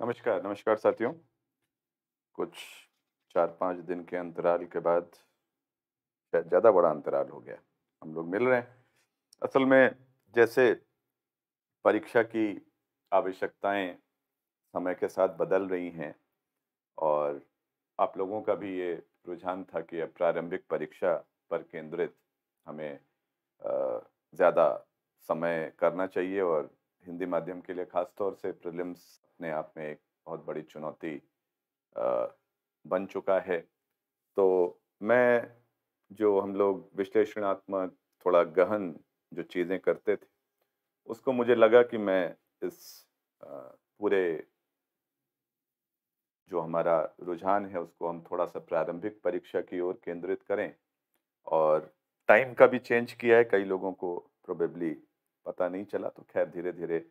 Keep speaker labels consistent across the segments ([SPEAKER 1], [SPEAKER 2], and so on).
[SPEAKER 1] नमस्कार नमस्कार साथियों कुछ चार पाँच दिन के अंतराल के बाद शायद ज़्यादा बड़ा अंतराल हो गया हम लोग मिल रहे हैं असल में जैसे परीक्षा की आवश्यकताएं समय के साथ बदल रही हैं और आप लोगों का भी ये रुझान था कि अब प्रारंभिक परीक्षा पर केंद्रित हमें ज़्यादा समय करना चाहिए और हिंदी माध्यम के लिए ख़ास तौर से प्रिलिम्स अपने आप में एक बहुत बड़ी चुनौती बन चुका है तो मैं जो हम लोग विश्लेषणात्मक थोड़ा गहन जो चीज़ें करते थे उसको मुझे लगा कि मैं इस पूरे जो हमारा रुझान है उसको हम थोड़ा सा प्रारंभिक परीक्षा की ओर केंद्रित करें और टाइम का भी चेंज किया है कई लोगों को प्रोबेबली पता नहीं चला तो खैर धीरे धीरे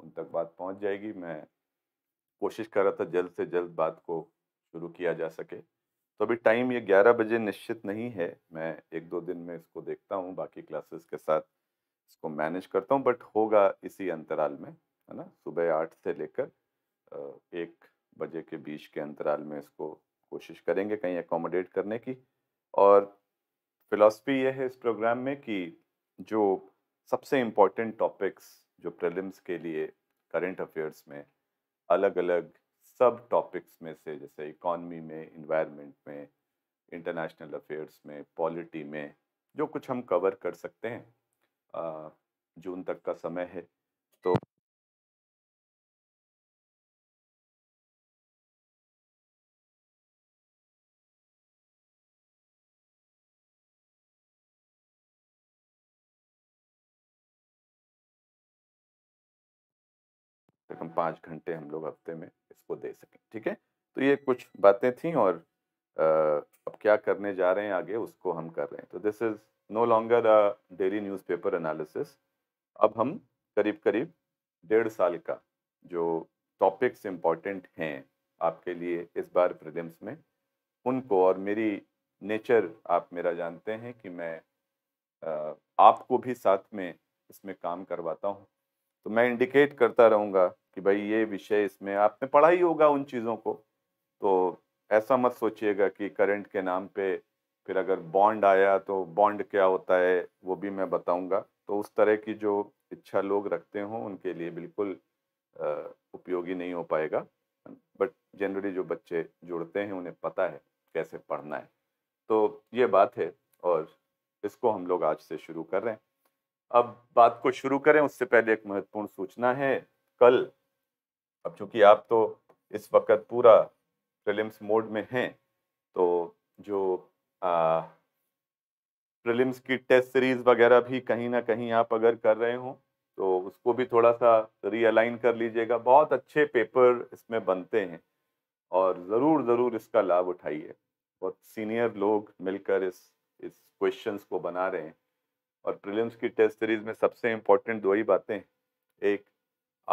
[SPEAKER 1] उन तक बात पहुंच जाएगी मैं कोशिश कर रहा था जल्द से जल्द बात को शुरू किया जा सके तो अभी टाइम ये 11 बजे निश्चित नहीं है मैं एक दो दिन में इसको देखता हूँ बाकी क्लासेस के साथ इसको मैनेज करता हूँ बट होगा इसी अंतराल में है ना सुबह आठ से लेकर एक बजे के बीच के अंतराल में इसको कोशिश करेंगे कहीं एकोमोडेट करने की और फिलॉसफी ये है इस प्रोग्राम में कि जो सबसे इम्पॉर्टेंट टॉपिक्स जो प्रीलिम्स के लिए करंट अफेयर्स में अलग अलग सब टॉपिक्स में से जैसे इकॉनमी में इन्वायरमेंट में इंटरनेशनल अफेयर्स में पॉलिटी में जो कुछ हम कवर कर सकते हैं जून तक का समय है से कम पाँच घंटे हम लोग हफ्ते में इसको दे सकें ठीक है तो ये कुछ बातें थी और आ, अब क्या करने जा रहे हैं आगे उसको हम कर रहे हैं तो this is no longer a daily newspaper analysis अब हम करीब करीब डेढ़ साल का जो टॉपिक्स इम्पॉर्टेंट हैं आपके लिए इस बार प्रिलिम्स में उनको और मेरी नेचर आप मेरा जानते हैं कि मैं आपको भी साथ में इसमें काम करवाता हूँ तो मैं इंडिकेट करता रहूँगा कि भाई ये विषय इसमें आपने पढ़ा ही होगा उन चीज़ों को तो ऐसा मत सोचिएगा कि करंट के नाम पे फिर अगर बॉन्ड आया तो बॉन्ड क्या होता है वो भी मैं बताऊंगा तो उस तरह की जो इच्छा लोग रखते हों उनके लिए बिल्कुल उपयोगी नहीं हो पाएगा बट जनरली जो बच्चे जुड़ते हैं उन्हें पता है कैसे पढ़ना है तो ये बात है और इसको हम लोग आज से शुरू कर रहे हैं अब बात को शुरू करें उससे पहले एक महत्वपूर्ण सूचना है कल अब चूंकि आप तो इस वक्त पूरा प्रिलिम्स मोड में हैं तो जो आ, प्रिलिम्स की टेस्ट सीरीज वगैरह भी कहीं ना कहीं आप अगर कर रहे हो तो उसको भी थोड़ा सा रीअलाइन कर लीजिएगा बहुत अच्छे पेपर इसमें बनते हैं और ज़रूर ज़रूर इसका लाभ उठाइए बहुत सीनियर लोग मिलकर इस इस क्वेश्चंस को बना रहे हैं और प्रीलिम्स की टेस्ट सीरीज में सबसे इम्पोर्टेंट दो ही बातें एक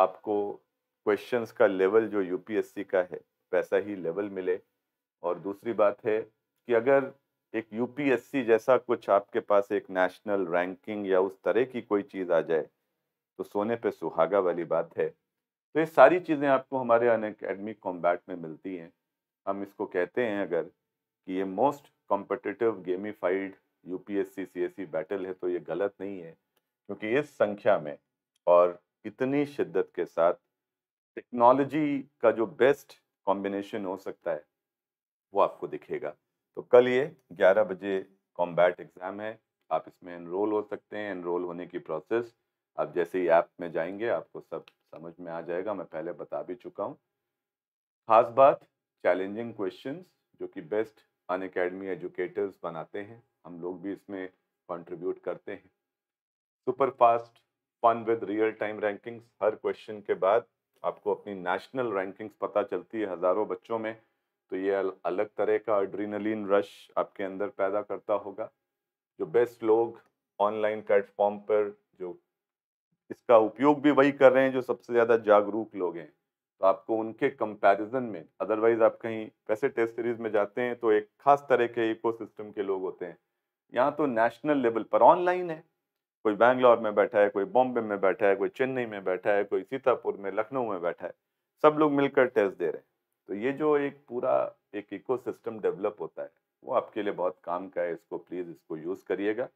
[SPEAKER 1] आपको क्वेश्चंस का लेवल जो यूपीएससी का है वैसा ही लेवल मिले और दूसरी बात है कि अगर एक यूपीएससी जैसा कुछ आपके पास एक नेशनल रैंकिंग या उस तरह की कोई चीज़ आ जाए तो सोने पे सुहागा वाली बात है तो ये सारी चीज़ें आपको हमारे अन अकेडमी कॉम्बैट में मिलती हैं हम इसको कहते हैं अगर कि ये most competitive gamified UPSC CSC battle है तो ये गलत नहीं है क्योंकि इस संख्या में और इतनी शिद्दत के साथ टेक्नोलॉजी का जो बेस्ट कॉम्बिनेशन हो सकता है वो आपको दिखेगा तो कल ये 11 बजे कॉम्बैट एग्ज़ाम है आप इसमें एनरोल हो सकते हैं एनरोल होने की प्रोसेस आप जैसे ही ऐप में जाएंगे आपको सब समझ में आ जाएगा मैं पहले बता भी चुका हूँ खास बात चैलेंजिंग क्वेश्चंस जो कि बेस्ट अन एकेडमी एजुकेटर्स बनाते हैं हम लोग भी इसमें कंट्रीब्यूट करते हैं super fast fun with real time rankings हर क्वेश्चन के बाद आपको अपनी नेशनल रैंकिंग्स पता चलती है हज़ारों बच्चों में तो ये अलग तरह का अड्रीनलिन रश आपके अंदर पैदा करता होगा जो बेस्ट लोग ऑनलाइन प्लेटफॉर्म पर जो इसका उपयोग भी वही कर रहे हैं जो सबसे ज़्यादा जागरूक लोग हैं तो आपको उनके कंपैरिजन में अदरवाइज आप कहीं वैसे टेस्ट सीरीज में जाते हैं तो एक खास तरह के इकोसिस्टम के लोग होते हैं यहाँ तो नेशनल लेवल पर ऑनलाइन है कोई बैंगलोर में बैठा है कोई बॉम्बे में बैठा है कोई चेन्नई में बैठा है कोई सीतापुर में लखनऊ में बैठा है सब लोग मिलकर टेस्ट दे रहे हैं तो ये जो एक पूरा एक इको डेवलप होता है वो आपके लिए बहुत काम का है इसको प्लीज़ इसको यूज़ करिएगा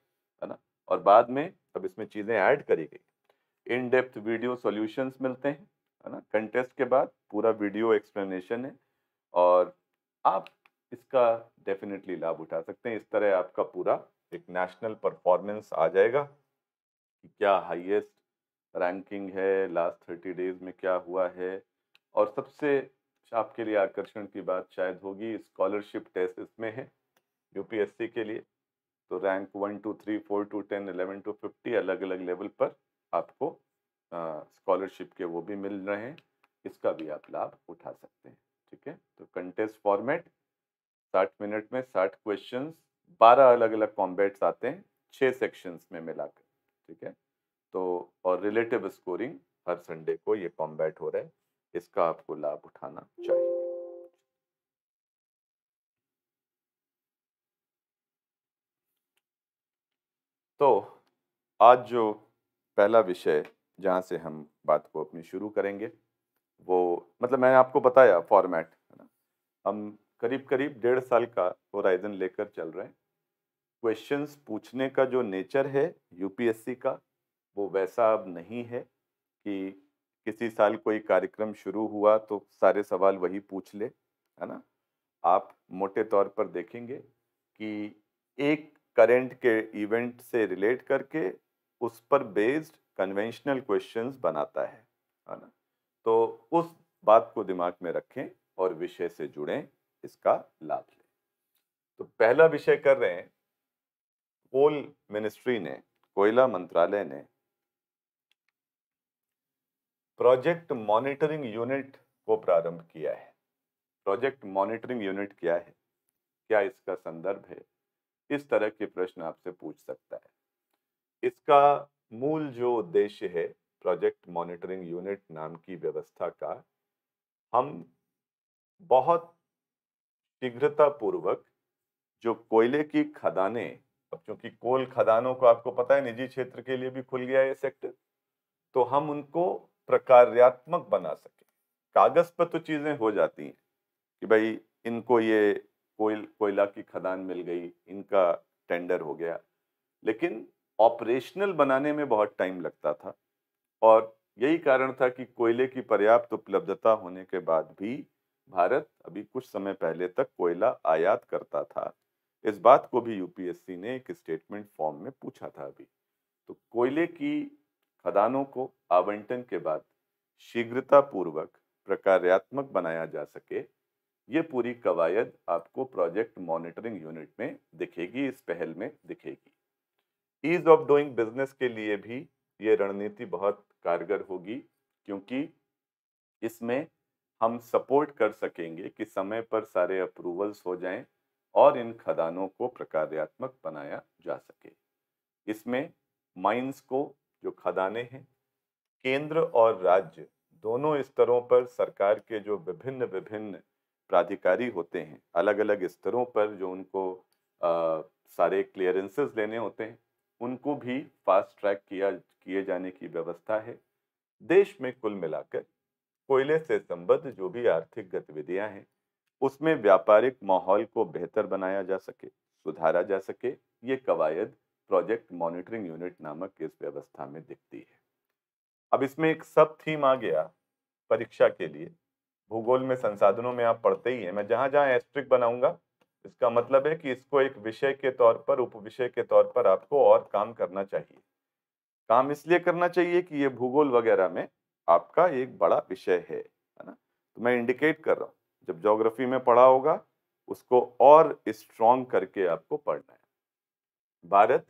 [SPEAKER 1] है ना और बाद में अब इसमें चीज़ें ऐड करी गई इन डेप्थ वीडियो सॉल्यूशंस मिलते हैं है ना कंटेस्ट के बाद पूरा वीडियो एक्सप्लेनेशन है और आप इसका डेफिनेटली लाभ उठा सकते हैं इस तरह आपका पूरा एक नेशनल परफॉर्मेंस आ जाएगा कि क्या हाईएस्ट रैंकिंग है लास्ट थर्टी डेज में क्या हुआ है और सबसे आपके लिए आकर्षण की बात शायद होगी स्कॉलरशिप टेस्ट इसमें है यूपीएससी के लिए तो rank one two three four to ten eleven to fifty अलग अलग लेवल पर आपको स्कॉलरशिप के वो भी मिल रहे हैं इसका भी आप लाभ उठा सकते हैं ठीक है तो कंटेस्ट फॉर्मेट साठ मिनट में साठ क्वेश्चन बारह अलग अलग कॉम्बैट्स आते हैं छः सेक्शंस में मिलाकर ठीक है तो और रिलेटिव स्कोरिंग हर संडे को ये कॉम्बैट हो रहा है इसका आपको लाभ उठाना चाहिए तो आज जो पहला विषय जहाँ से हम बात को अपनी शुरू करेंगे वो मतलब मैंने आपको बताया फॉर्मेट है ना हम करीब करीब डेढ़ साल का होराइजन लेकर चल रहे हैं क्वेश्चंस पूछने का जो नेचर है यूपीएससी का वो वैसा अब नहीं है कि किसी साल कोई कार्यक्रम शुरू हुआ तो सारे सवाल वही पूछ ले है ना आप मोटे तौर पर देखेंगे कि एक करंट के इवेंट से रिलेट करके उस पर बेस्ड कन्वेंशनल क्वेश्चंस बनाता है है ना तो उस बात को दिमाग में रखें और विषय से जुड़ें इसका लाभ लें तो पहला विषय कर रहे हैं कोल मिनिस्ट्री ने कोयला मंत्रालय ने प्रोजेक्ट मॉनिटरिंग यूनिट को प्रारंभ किया है प्रोजेक्ट मॉनिटरिंग यूनिट क्या है क्या इसका संदर्भ है इस तरह के प्रश्न आपसे पूछ सकता है इसका मूल जो उद्देश्य है प्रोजेक्ट मॉनिटरिंग यूनिट नाम की व्यवस्था का हम बहुत पूर्वक जो कोयले की खदानें अब कोल खदानों को आपको पता है निजी क्षेत्र के लिए भी खुल गया है सेक्टर तो हम उनको प्रकार्यात्मक बना सके कागज पर तो चीजें हो जाती हैं कि भाई इनको ये कोयल कोयला की खदान मिल गई इनका टेंडर हो गया लेकिन ऑपरेशनल बनाने में बहुत टाइम लगता था और यही कारण था कि कोयले की पर्याप्त उपलब्धता होने के बाद भी भारत अभी कुछ समय पहले तक कोयला आयात करता था इस बात को भी यूपीएससी ने एक स्टेटमेंट फॉर्म में पूछा था अभी तो कोयले की खदानों को आवंटन के बाद शीघ्रतापूर्वक प्रकार्यात्मक बनाया जा सके ये पूरी कवायद आपको प्रोजेक्ट मॉनिटरिंग यूनिट में दिखेगी इस पहल में दिखेगी ईज ऑफ डूइंग बिजनेस के लिए भी ये रणनीति बहुत कारगर होगी क्योंकि इसमें हम सपोर्ट कर सकेंगे कि समय पर सारे अप्रूवल्स हो जाएं और इन खदानों को प्रकार्यात्मक बनाया जा सके इसमें माइंस को जो खदाने हैं केंद्र और राज्य दोनों स्तरों पर सरकार के जो विभिन्न विभिन्न प्राधिकारी होते हैं अलग अलग स्तरों पर जो उनको आ, सारे क्लियरेंसेस लेने होते हैं उनको भी फास्ट ट्रैक किया किए जाने की व्यवस्था है देश में कुल मिलाकर कोयले से संबद्ध जो भी आर्थिक गतिविधियां हैं उसमें व्यापारिक माहौल को बेहतर बनाया जा सके सुधारा जा सके ये कवायद प्रोजेक्ट मॉनिटरिंग यूनिट नामक इस व्यवस्था में दिखती है अब इसमें एक सब थीम आ गया परीक्षा के लिए भूगोल में संसाधनों में आप पढ़ते ही हैं मैं जहाँ जहाँ एस्ट्रिक बनाऊंगा इसका मतलब है कि इसको एक विषय के तौर पर उपविषय के तौर पर आपको और काम करना चाहिए काम इसलिए करना चाहिए कि ये भूगोल वगैरह में आपका एक बड़ा विषय है है ना तो मैं इंडिकेट कर रहा हूँ जब जोग्राफी में पढ़ा होगा उसको और स्ट्रॉन्ग करके आपको पढ़ना है भारत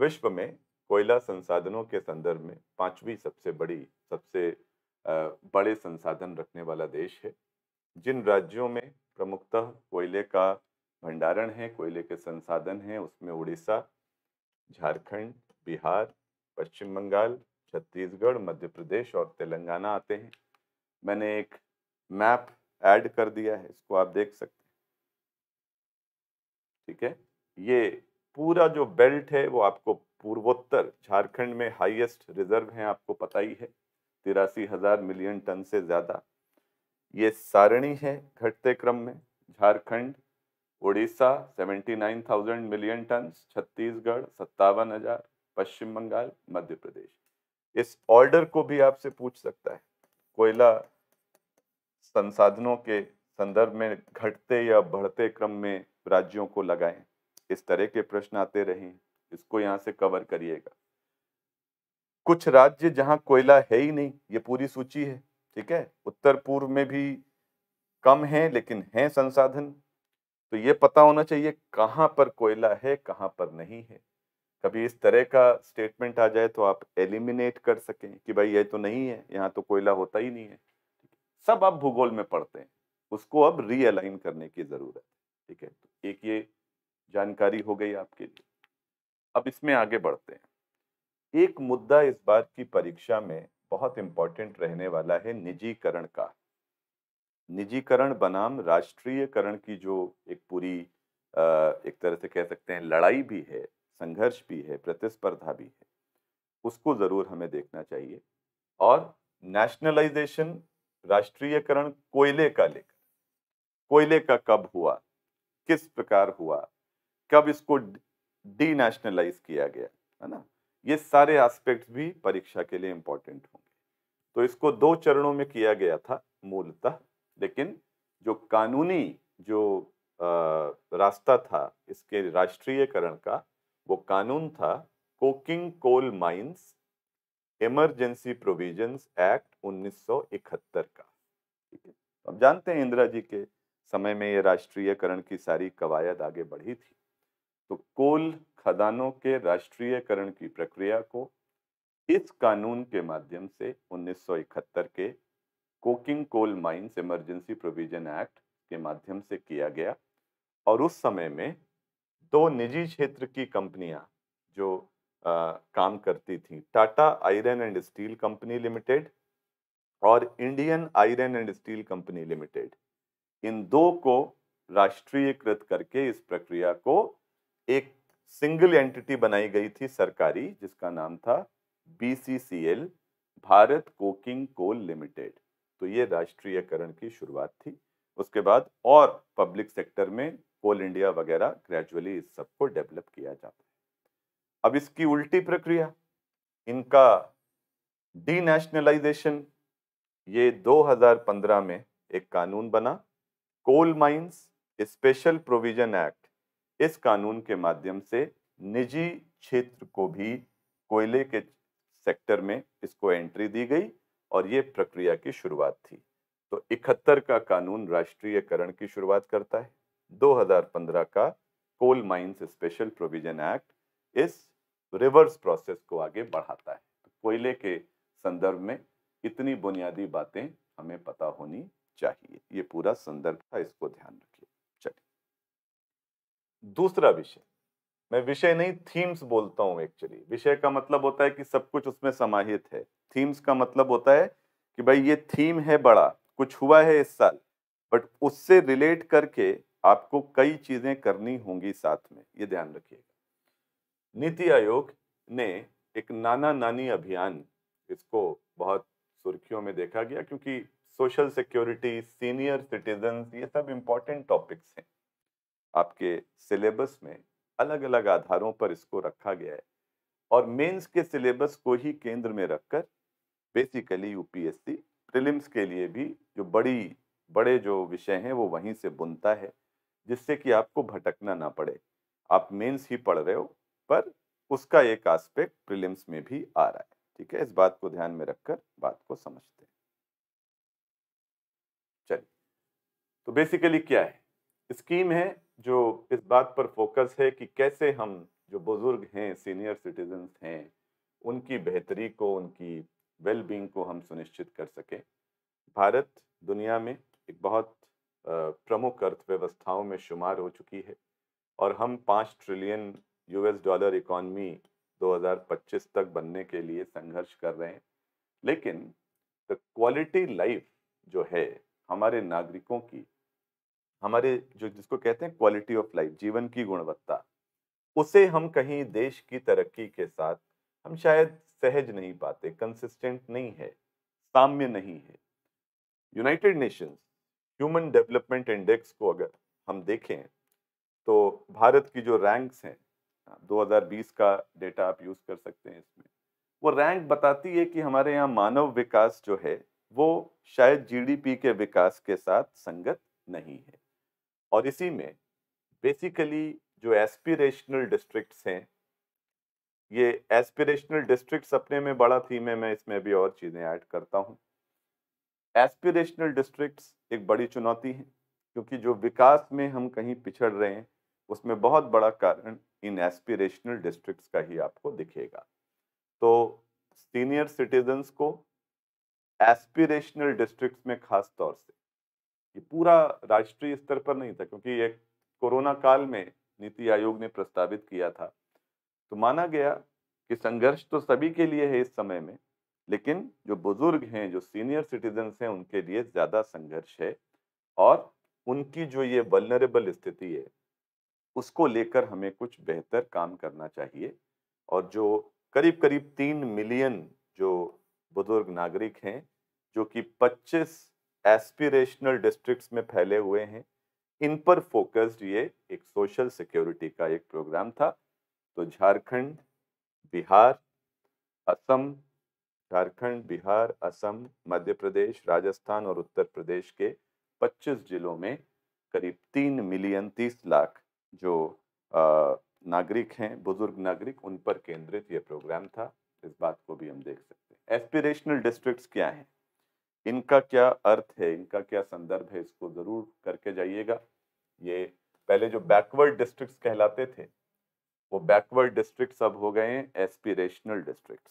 [SPEAKER 1] विश्व में कोयला संसाधनों के संदर्भ में पांचवी सबसे बड़ी सबसे बड़े संसाधन रखने वाला देश है जिन राज्यों में प्रमुखतः कोयले का भंडारण है कोयले के संसाधन हैं उसमें उड़ीसा झारखंड बिहार पश्चिम बंगाल छत्तीसगढ़ मध्य प्रदेश और तेलंगाना आते हैं मैंने एक मैप ऐड कर दिया है इसको आप देख सकते हैं ठीक है ये पूरा जो बेल्ट है वो आपको पूर्वोत्तर झारखंड में हाईएस्ट रिजर्व हैं आपको पता ही है तिरासी हजार मिलियन टन से ज़्यादा ये सारणी है घटते क्रम में झारखंड उड़ीसा 79,000 मिलियन टन छत्तीसगढ़ सत्तावन हजार पश्चिम बंगाल मध्य प्रदेश इस ऑर्डर को भी आपसे पूछ सकता है कोयला संसाधनों के संदर्भ में घटते या बढ़ते क्रम में राज्यों को लगाएं इस तरह के प्रश्न आते रहे इसको यहाँ से कवर करिएगा कुछ राज्य जहाँ कोयला है ही नहीं ये पूरी सूची है ठीक है उत्तर पूर्व में भी कम है लेकिन है संसाधन तो ये पता होना चाहिए कहाँ पर कोयला है कहां पर नहीं है कभी इस तरह का स्टेटमेंट आ जाए तो आप एलिमिनेट कर सकें कि भाई ये तो नहीं है यहाँ तो कोयला होता ही नहीं है सब आप भूगोल में पढ़ते हैं उसको अब रीअलाइन करने की ज़रूरत है ठीक है तो एक ये जानकारी हो गई आपके लिए अब इसमें आगे बढ़ते हैं एक मुद्दा इस बार की परीक्षा में बहुत इंपॉर्टेंट रहने वाला है निजीकरण का निजीकरण बनाम राष्ट्रीयकरण की जो एक पूरी एक तरह से कह सकते हैं लड़ाई भी है संघर्ष भी है प्रतिस्पर्धा भी है उसको ज़रूर हमें देखना चाहिए और नेशनलाइजेशन राष्ट्रीयकरण कोयले का लेकर कोयले का कब हुआ किस प्रकार हुआ कब इसको डी नेशनलाइज किया गया है ना ये सारे एस्पेक्ट्स भी परीक्षा के लिए इंपॉर्टेंट होंगे तो इसको दो चरणों में किया गया था मूलतः लेकिन जो कानूनी जो आ, रास्ता था इसके राष्ट्रीयकरण का वो कानून था coking coal mines emergency provisions act 1971 का ठीक है अब तो जानते हैं इंदिरा जी के समय में ये राष्ट्रीयकरण की सारी कवायद आगे बढ़ी थी तो कोल खदानों के राष्ट्रीयकरण की प्रक्रिया को इस कानून के माध्यम से 1971 के coking coal mines emergency provision act के माध्यम से किया गया और उस समय में तो निजी क्षेत्र की कंपनियां जो आ, काम करती थी Tata iron and steel company limited और Indian iron and steel company limited इन दो को राष्ट्रीयकृत करके इस प्रक्रिया को एक सिंगल एंटिटी बनाई गई थी सरकारी जिसका नाम था BCCL Bharat coking coal limited तो ये राष्ट्रीयकरण की शुरुआत थी उसके बाद और पब्लिक सेक्टर में कोल इंडिया वगैरह ग्रेजुअली इस सबको डेवलप किया जाता है अब इसकी उल्टी प्रक्रिया इनका डीनेशनलाइजेशन ये 2015 में एक कानून बना coal mines special provision act इस कानून के माध्यम से निजी क्षेत्र को भी कोयले के सेक्टर में इसको एंट्री दी गई और ये प्रक्रिया की शुरुआत थी तो इकहत्तर का कानून राष्ट्रीयकरण की शुरुआत करता है 2015 का coal mines special provision act इस रिवर्स प्रोसेस को आगे बढ़ाता है तो कोयले के संदर्भ में इतनी बुनियादी बातें हमें पता होनी चाहिए ये पूरा संदर्भ था इसको ध्यान रखिए चलिए दूसरा विषय मैं विषय नहीं थीम्स बोलता हूँ एक्चुअली विषय का मतलब होता है कि सब कुछ उसमें समाहित है थीम्स का मतलब होता है कि भाई ये थीम है बड़ा कुछ हुआ है इस साल बट उससे रिलेट करके आपको कई चीज़ें करनी होंगी साथ में ये ध्यान रखिएगा नीति आयोग ने एक नाना नानी अभियान इसको बहुत सुर्खियों में देखा गया क्योंकि सोशल सिक्योरिटी सीनियर सिटीजन ये सब इम्पॉर्टेंट टॉपिक्स हैं आपके सिलेबस में अलग अलग आधारों पर इसको रखा गया है और मेंस के सिलेबस को ही केंद्र में रखकर बेसिकली यूपीएससी प्रीलिम्स के लिए भी जो बड़ी बड़े जो विषय हैं वो वहीं से बुनता है जिससे कि आपको भटकना ना पड़े आप मेंस ही पढ़ रहे हो पर उसका एक आस्पेक्ट प्रीलिम्स में भी आ रहा है ठीक है इस बात को ध्यान में रखकर बात को समझते हैं चलिए तो बेसिकली क्या है स्कीम है जो इस बात पर फोकस है कि कैसे हम जो बुजुर्ग हैं सीनियर सिटीजन्स हैं उनकी बेहतरी को उनकी वेलबींग को हम सुनिश्चित कर सकें भारत दुनिया में एक बहुत प्रमुख अर्थव्यवस्थाओं में शुमार हो चुकी है और हम पाँच ट्रिलियन यूएस डॉलर इकॉनमी 2025 तक बनने के लिए संघर्ष कर रहे हैं लेकिन द क्वालिटी लाइफ जो है हमारे नागरिकों की हमारे जो जिसको कहते हैं क्वालिटी ऑफ लाइफ जीवन की गुणवत्ता उसे हम कहीं देश की तरक्की के साथ हम शायद सहज नहीं पाते कंसिस्टेंट नहीं है साम्य नहीं है united nations human development index को अगर हम देखें तो भारत की जो रैंक्स हैं 2020 का डेटा आप यूज़ कर सकते हैं इसमें वो रैंक बताती है कि हमारे यहाँ मानव विकास जो है वो शायद जीडीपी के विकास के साथ संगत नहीं है और इसी में बेसिकली जो एस्पिरेशनल डिस्ट्रिक्ट्स हैं ये एस्पिरेशनल डिस्ट्रिक्ट्स अपने में बड़ा थीम है मैं इसमें भी और चीज़ें ऐड करता हूँ एस्पिरेशनल डिस्ट्रिक्ट्स एक बड़ी चुनौती है क्योंकि जो विकास में हम कहीं पिछड़ रहे हैं उसमें बहुत बड़ा कारण इन एस्पिरेशनल डिस्ट्रिक्ट्स का ही आपको दिखेगा तो सीनियर सिटीजन्स को एस्पिरेशनल डिस्ट्रिक्ट्स में खास तौर से ये पूरा राष्ट्रीय स्तर पर नहीं था क्योंकि ये कोरोना काल में नीति आयोग ने प्रस्तावित किया था तो माना गया कि संघर्ष तो सभी के लिए है इस समय में लेकिन जो बुजुर्ग हैं जो सीनियर सिटीजन हैं उनके लिए ज़्यादा संघर्ष है और उनकी जो ये वलनरेबल स्थिति है उसको लेकर हमें कुछ बेहतर काम करना चाहिए और जो करीब करीब तीन मिलियन जो बुजुर्ग नागरिक हैं जो कि 25 एस्पिरेशनल डिस्ट्रिक्ट्स में फैले हुए हैं इन पर फोकस्ड ये एक सोशल सिक्योरिटी का एक प्रोग्राम था तो झारखंड बिहार असम झारखंड बिहार असम मध्य प्रदेश राजस्थान और उत्तर प्रदेश के 25 जिलों में करीब तीन मिलियन तीस लाख जो नागरिक हैं बुजुर्ग नागरिक उन पर केंद्रित ये प्रोग्राम था इस बात को भी हम देख सकते हैं एस्पिरेशनल डिस्ट्रिक्ट्स क्या हैं इनका क्या अर्थ है इनका क्या संदर्भ है इसको ज़रूर करके जाइएगा ये पहले जो बैकवर्ड डिस्ट्रिक्ट्स कहलाते थे वो बैकवर्ड डिस्ट्रिक्ट अब हो गए हैं एस्पिरेशनल डिस्ट्रिक्ट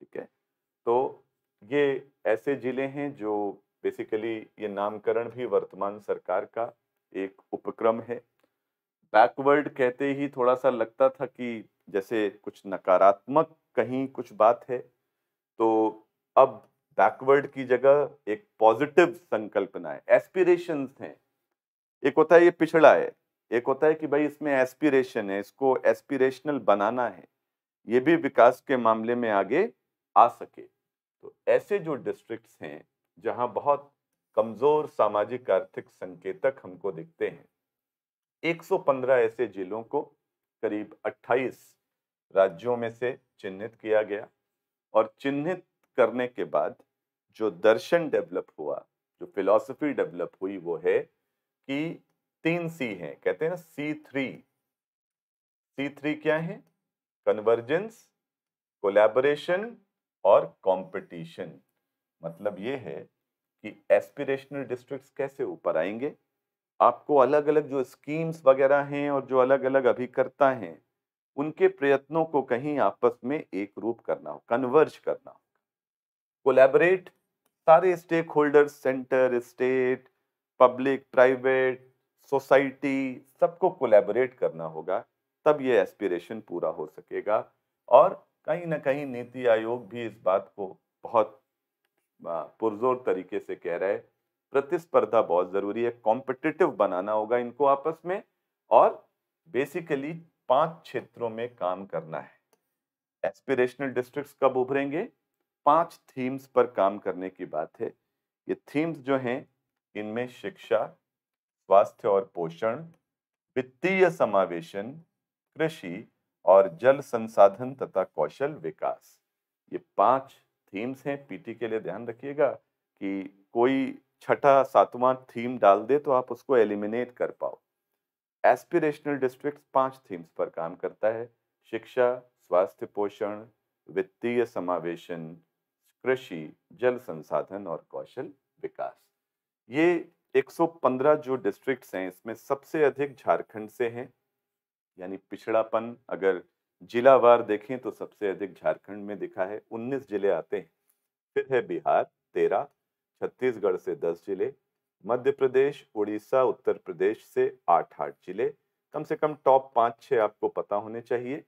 [SPEAKER 1] ठीक है तो ये ऐसे ज़िले हैं जो बेसिकली ये नामकरण भी वर्तमान सरकार का एक उपक्रम है बैकवर्ड कहते ही थोड़ा सा लगता था कि जैसे कुछ नकारात्मक कहीं कुछ बात है तो अब बैकवर्ड की जगह एक पॉजिटिव संकल्पना है एस्पिरेशन हैं एक होता है ये पिछड़ा है एक होता है कि भाई इसमें एस्पिरेशन है इसको एस्पिरेशनल बनाना है ये भी विकास के मामले में आगे आ सके तो ऐसे जो डिस्ट्रिक्ट्स हैं जहां बहुत कमज़ोर सामाजिक आर्थिक संकेतक हमको दिखते हैं 115 ऐसे जिलों को करीब 28 राज्यों में से चिन्हित किया गया और चिन्हित करने के बाद जो दर्शन डेवलप हुआ जो फिलॉसफी डेवलप हुई वो है कि तीन सी हैं कहते हैं ना सी थ्री सी थ्री क्या है कन्वर्जेंस कोलैबोरेशन और कंपटीशन मतलब ये है कि एस्पिरेशनल डिस्ट्रिक्ट्स कैसे ऊपर आएंगे आपको अलग अलग जो स्कीम्स वगैरह हैं और जो अलग अलग अभिकर्ता हैं उनके प्रयत्नों को कहीं आपस में एक रूप करना हो कन्वर्ज करना हो कोलेबरेट सारे stakeholders centre state public private society सबको कोलेबरेट करना होगा तब ये एस्पिरेशन पूरा हो सकेगा और कहीं ना कहीं नीति आयोग भी इस बात को बहुत पुरजोर तरीके से कह रहा है प्रतिस्पर्धा बहुत ज़रूरी है कॉम्पिटिटिव बनाना होगा इनको आपस में और बेसिकली पांच क्षेत्रों में काम करना है एस्पिरेशनल डिस्ट्रिक्ट्स कब उभरेंगे पांच थीम्स पर काम करने की बात है ये थीम्स जो हैं इनमें शिक्षा स्वास्थ्य और पोषण वित्तीय समावेशन कृषि और जल संसाधन तथा कौशल विकास ये पांच थीम्स हैं पीटी के लिए ध्यान रखिएगा कि कोई छठा सातवां थीम डाल दे तो आप उसको एलिमिनेट कर पाओ एस्पिरेशनल डिस्ट्रिक्ट पांच थीम्स पर काम करता है शिक्षा स्वास्थ्य पोषण वित्तीय समावेशन कृषि जल संसाधन और कौशल विकास ये 115 जो डिस्ट्रिक्ट्स हैं इसमें सबसे अधिक झारखंड से हैं यानी पिछड़ापन अगर जिलावार देखें तो सबसे अधिक झारखंड में दिखा है 19 जिले आते हैं फिर है बिहार 13, छत्तीसगढ़ से 10 जिले मध्य प्रदेश उड़ीसा उत्तर प्रदेश से आठ आठ जिले कम से कम टॉप पाँच छः आपको पता होने चाहिए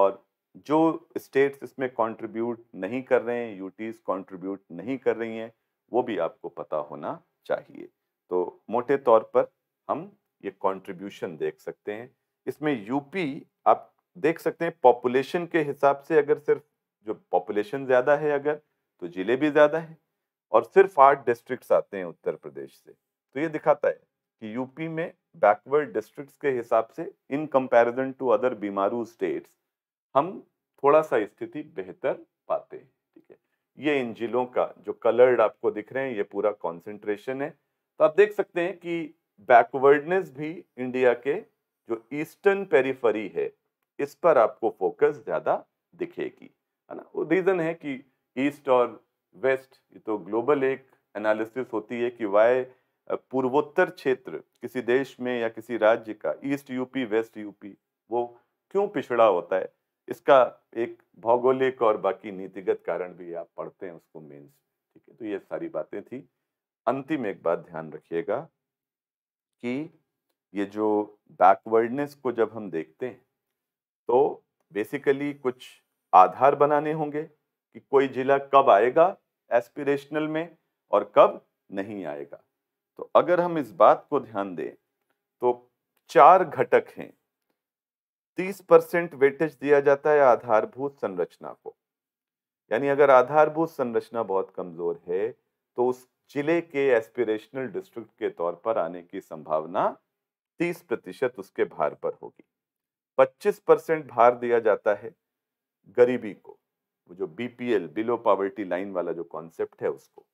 [SPEAKER 1] और जो स्टेट्स इसमें कंट्रीब्यूट नहीं कर रहे हैं यूटीज कंट्रीब्यूट नहीं कर रही हैं वो भी आपको पता होना चाहिए तो मोटे तौर पर हम ये कंट्रीब्यूशन देख सकते हैं इसमें यूपी आप देख सकते हैं पॉपुलेशन के हिसाब से अगर सिर्फ जो पॉपुलेशन ज़्यादा है अगर तो ज़िले भी ज़्यादा है और सिर्फ आठ डिस्ट्रिक्ट्स आते हैं उत्तर प्रदेश से तो ये दिखाता है कि यूपी में बैकवर्ड डिस्ट्रिक्ट्स के हिसाब से in comparison to other BIMARU states हम थोड़ा सा स्थिति बेहतर पाते हैं ठीक है ये इन जिलों का जो कलर्ड आपको दिख रहे हैं ये पूरा कॉन्सेंट्रेशन है तो आप देख सकते हैं कि बैकवर्डनेस भी इंडिया के जो ईस्टर्न पेरीफरी है इस पर आपको फोकस ज़्यादा दिखेगी है ना वो रीज़न है कि ईस्ट और वेस्ट ये तो ग्लोबल एक एनालिसिस होती है कि वाई पूर्वोत्तर क्षेत्र किसी देश में या किसी राज्य का ईस्ट यूपी वेस्ट यूपी वो क्यों पिछड़ा होता है इसका एक भौगोलिक और बाकी नीतिगत कारण भी आप पढ़ते हैं उसको मीन्स ठीक है तो ये सारी बातें थी अंतिम एक बात ध्यान रखिएगा कि ये जो बैकवर्डनेस को जब हम देखते हैं तो बेसिकली कुछ आधार बनाने होंगे कि कोई ज़िला कब आएगा एस्पिरेशनल में और कब नहीं आएगा तो अगर हम इस बात को ध्यान दें तो चार घटक हैं तीस परसेंट वेटेज दिया जाता है आधारभूत संरचना को यानी अगर आधारभूत संरचना बहुत कमज़ोर है तो उस जिले के एस्पिरेशनल डिस्ट्रिक्ट के तौर पर आने की संभावना 30 प्रतिशत उसके भार पर होगी पच्चीस परसेंट भार दिया जाता है गरीबी को वो जो बीपीएल बिलो पॉवर्टी लाइन वाला जो कॉन्सेप्ट है उसको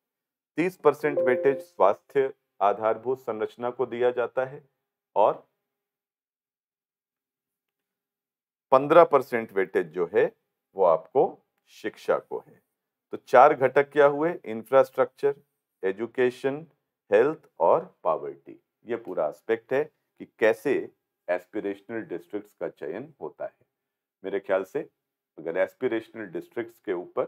[SPEAKER 1] तीस परसेंट वेटेज स्वास्थ्य आधारभूत संरचना को दिया जाता है और पंद्रह परसेंट वेटेज जो है वो आपको शिक्षा को है तो चार घटक क्या हुए इंफ्रास्ट्रक्चर एजुकेशन हेल्थ और पॉवर्टी ये पूरा एस्पेक्ट है कि कैसे एस्पिरेशनल डिस्ट्रिक्ट्स का चयन होता है मेरे ख्याल से अगर एस्पिरेशनल डिस्ट्रिक्ट्स के ऊपर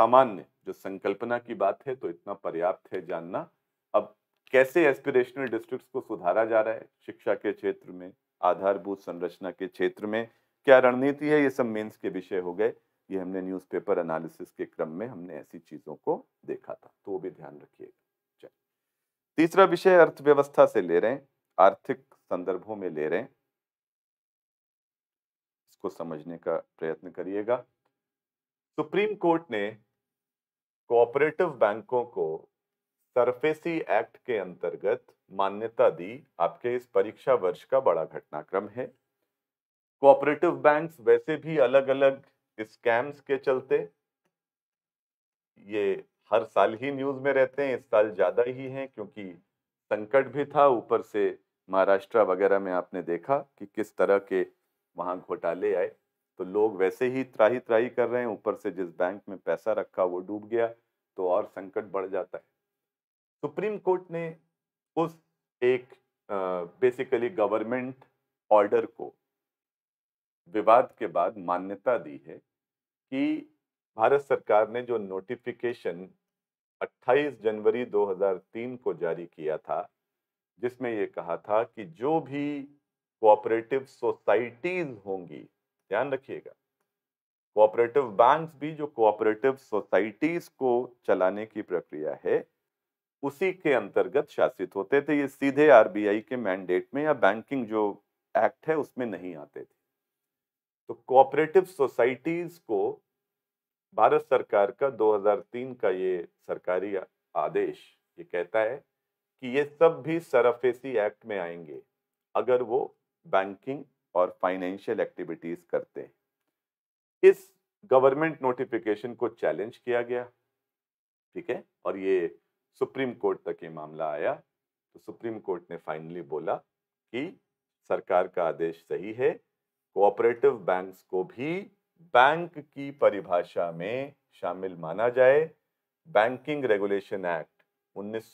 [SPEAKER 1] सामान्य जो संकल्पना की बात है तो इतना पर्याप्त है जानना अब कैसे एस्पिरेशनल डिस्ट्रिक्ट्स को सुधारा जा रहा है शिक्षा के क्षेत्र में आधारभूत संरचना के क्षेत्र में क्या रणनीति है ये सब मेन्स के विषय हो गए ये हमने न्यूज़पेपर एनालिसिस के क्रम में हमने ऐसी चीज़ों को देखा था तो वो भी ध्यान रखिएगा तीसरा विषय अर्थव्यवस्था से ले रहे हैं आर्थिक संदर्भों में ले रहे हैं इसको समझने का प्रयत्न करिएगा सुप्रीम कोर्ट ने कोऑपरेटिव बैंकों को सरफेसी एक्ट के अंतर्गत मान्यता दी आपके इस परीक्षा वर्ष का बड़ा घटनाक्रम है कोऑपरेटिव बैंक्स वैसे भी अलग अलग स्कैम्स के चलते ये हर साल ही न्यूज में रहते हैं इस साल ज्यादा ही हैं क्योंकि संकट भी था ऊपर से महाराष्ट्र वगैरह में आपने देखा कि किस तरह के वहाँ घोटाले आए तो लोग वैसे ही त्राही त्राही कर रहे हैं ऊपर से जिस बैंक में पैसा रखा वो डूब गया तो और संकट बढ़ जाता है सुप्रीम कोर्ट ने उस एक बेसिकली गवर्नमेंट ऑर्डर को विवाद के बाद मान्यता दी है कि भारत सरकार ने जो नोटिफिकेशन 28 जनवरी 2003 को जारी किया था जिसमें ये कहा था कि जो भी कोऑपरेटिव सोसाइटीज होंगी ध्यान रखिएगा कोऑपरेटिव बैंक्स भी जो कोऑपरेटिव सोसाइटीज को चलाने की प्रक्रिया है उसी के अंतर्गत शासित होते थे ये सीधे आरबीआई के मैंडेट में या बैंकिंग जो एक्ट है उसमें नहीं आते थे तो कोऑपरेटिव सोसाइटीज को भारत सरकार का 2003 का ये सरकारी आदेश ये कहता है कि ये सब भी सरफेसी एक्ट में आएंगे अगर वो बैंकिंग और फाइनेंशियल एक्टिविटीज करते हैं इस गवर्नमेंट नोटिफिकेशन को चैलेंज किया गया ठीक है और ये सुप्रीम कोर्ट तक ये मामला आया तो सुप्रीम कोर्ट ने फाइनली बोला कि सरकार का आदेश सही है कोऑपरेटिव बैंक्स को भी बैंक की परिभाषा में शामिल माना जाए बैंकिंग रेगुलेशन एक्ट उन्नीस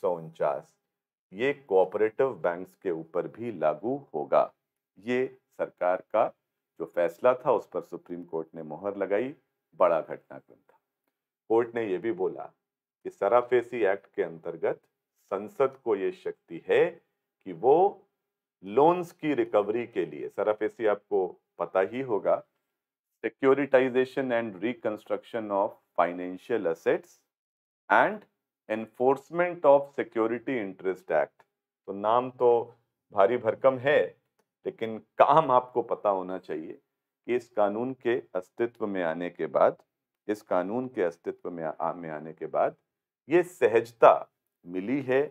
[SPEAKER 1] ये कोऑपरेटिव बैंक्स के ऊपर भी लागू होगा ये सरकार का जो फैसला था उस पर सुप्रीम कोर्ट ने मोहर लगाई बड़ा घटनाक्रम था कोर्ट ने यह भी बोला कि सराफेसी एक्ट के अंतर्गत संसद को ये शक्ति है कि वो लोन्स की रिकवरी के लिए सराफेसी आपको पता ही होगा securitisation and reconstruction of financial assets and enforcement of security interest act तो नाम तो भारी भरकम है लेकिन काम आपको पता होना चाहिए कि इस कानून के अस्तित्व में आने के बाद इस कानून के अस्तित्व में आ, में आने के बाद ये सहजता मिली है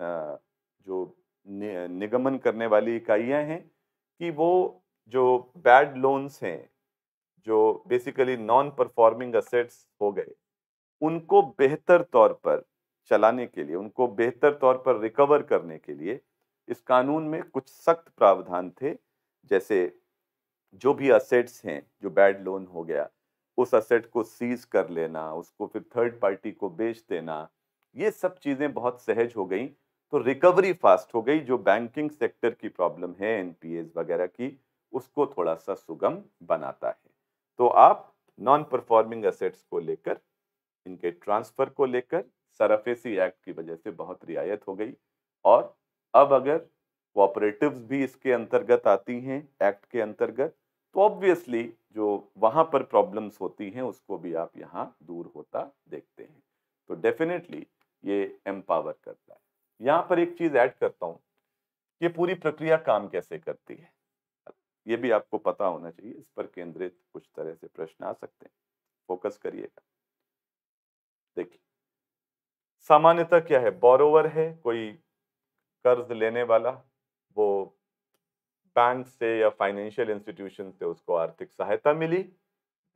[SPEAKER 1] जो निगमन करने वाली इकाइयां हैं कि वो जो बैड लोन्स हैं जो बेसिकली नॉन परफॉर्मिंग असेट्स हो गए उनको बेहतर तौर पर चलाने के लिए उनको बेहतर तौर पर रिकवर करने के लिए इस कानून में कुछ सख्त प्रावधान थे जैसे जो भी असेट्स हैं जो बैड लोन हो गया उस असेट को सीज कर लेना उसको फिर थर्ड पार्टी को बेच देना ये सब चीज़ें बहुत सहज हो गई तो रिकवरी फास्ट हो गई जो बैंकिंग सेक्टर की प्रॉब्लम है एन वगैरह की उसको थोड़ा सा सुगम बनाता है तो आप नॉन परफॉर्मिंग असेट्स को लेकर इनके ट्रांसफ़र को लेकर सरफेसी एक्ट की वजह से बहुत रियायत हो गई और अब अगर कोऑपरेटिव्स भी इसके अंतर्गत आती हैं एक्ट के अंतर्गत तो ऑब्वियसली जो वहाँ पर प्रॉब्लम्स होती हैं उसको भी आप यहाँ दूर होता देखते हैं तो डेफिनेटली ये एम्पावर करता है यहाँ पर एक चीज़ ऐड करता हूँ ये पूरी प्रक्रिया काम कैसे करती है ये भी आपको पता होना चाहिए इस पर केंद्रित कुछ तरह से प्रश्न आ सकते हैं फोकस करिएगा देखिए सामान्यतः क्या है बोरोवर है कोई कर्ज लेने वाला वो बैंक से या फाइनेंशियल इंस्टीट्यूशन से उसको आर्थिक सहायता मिली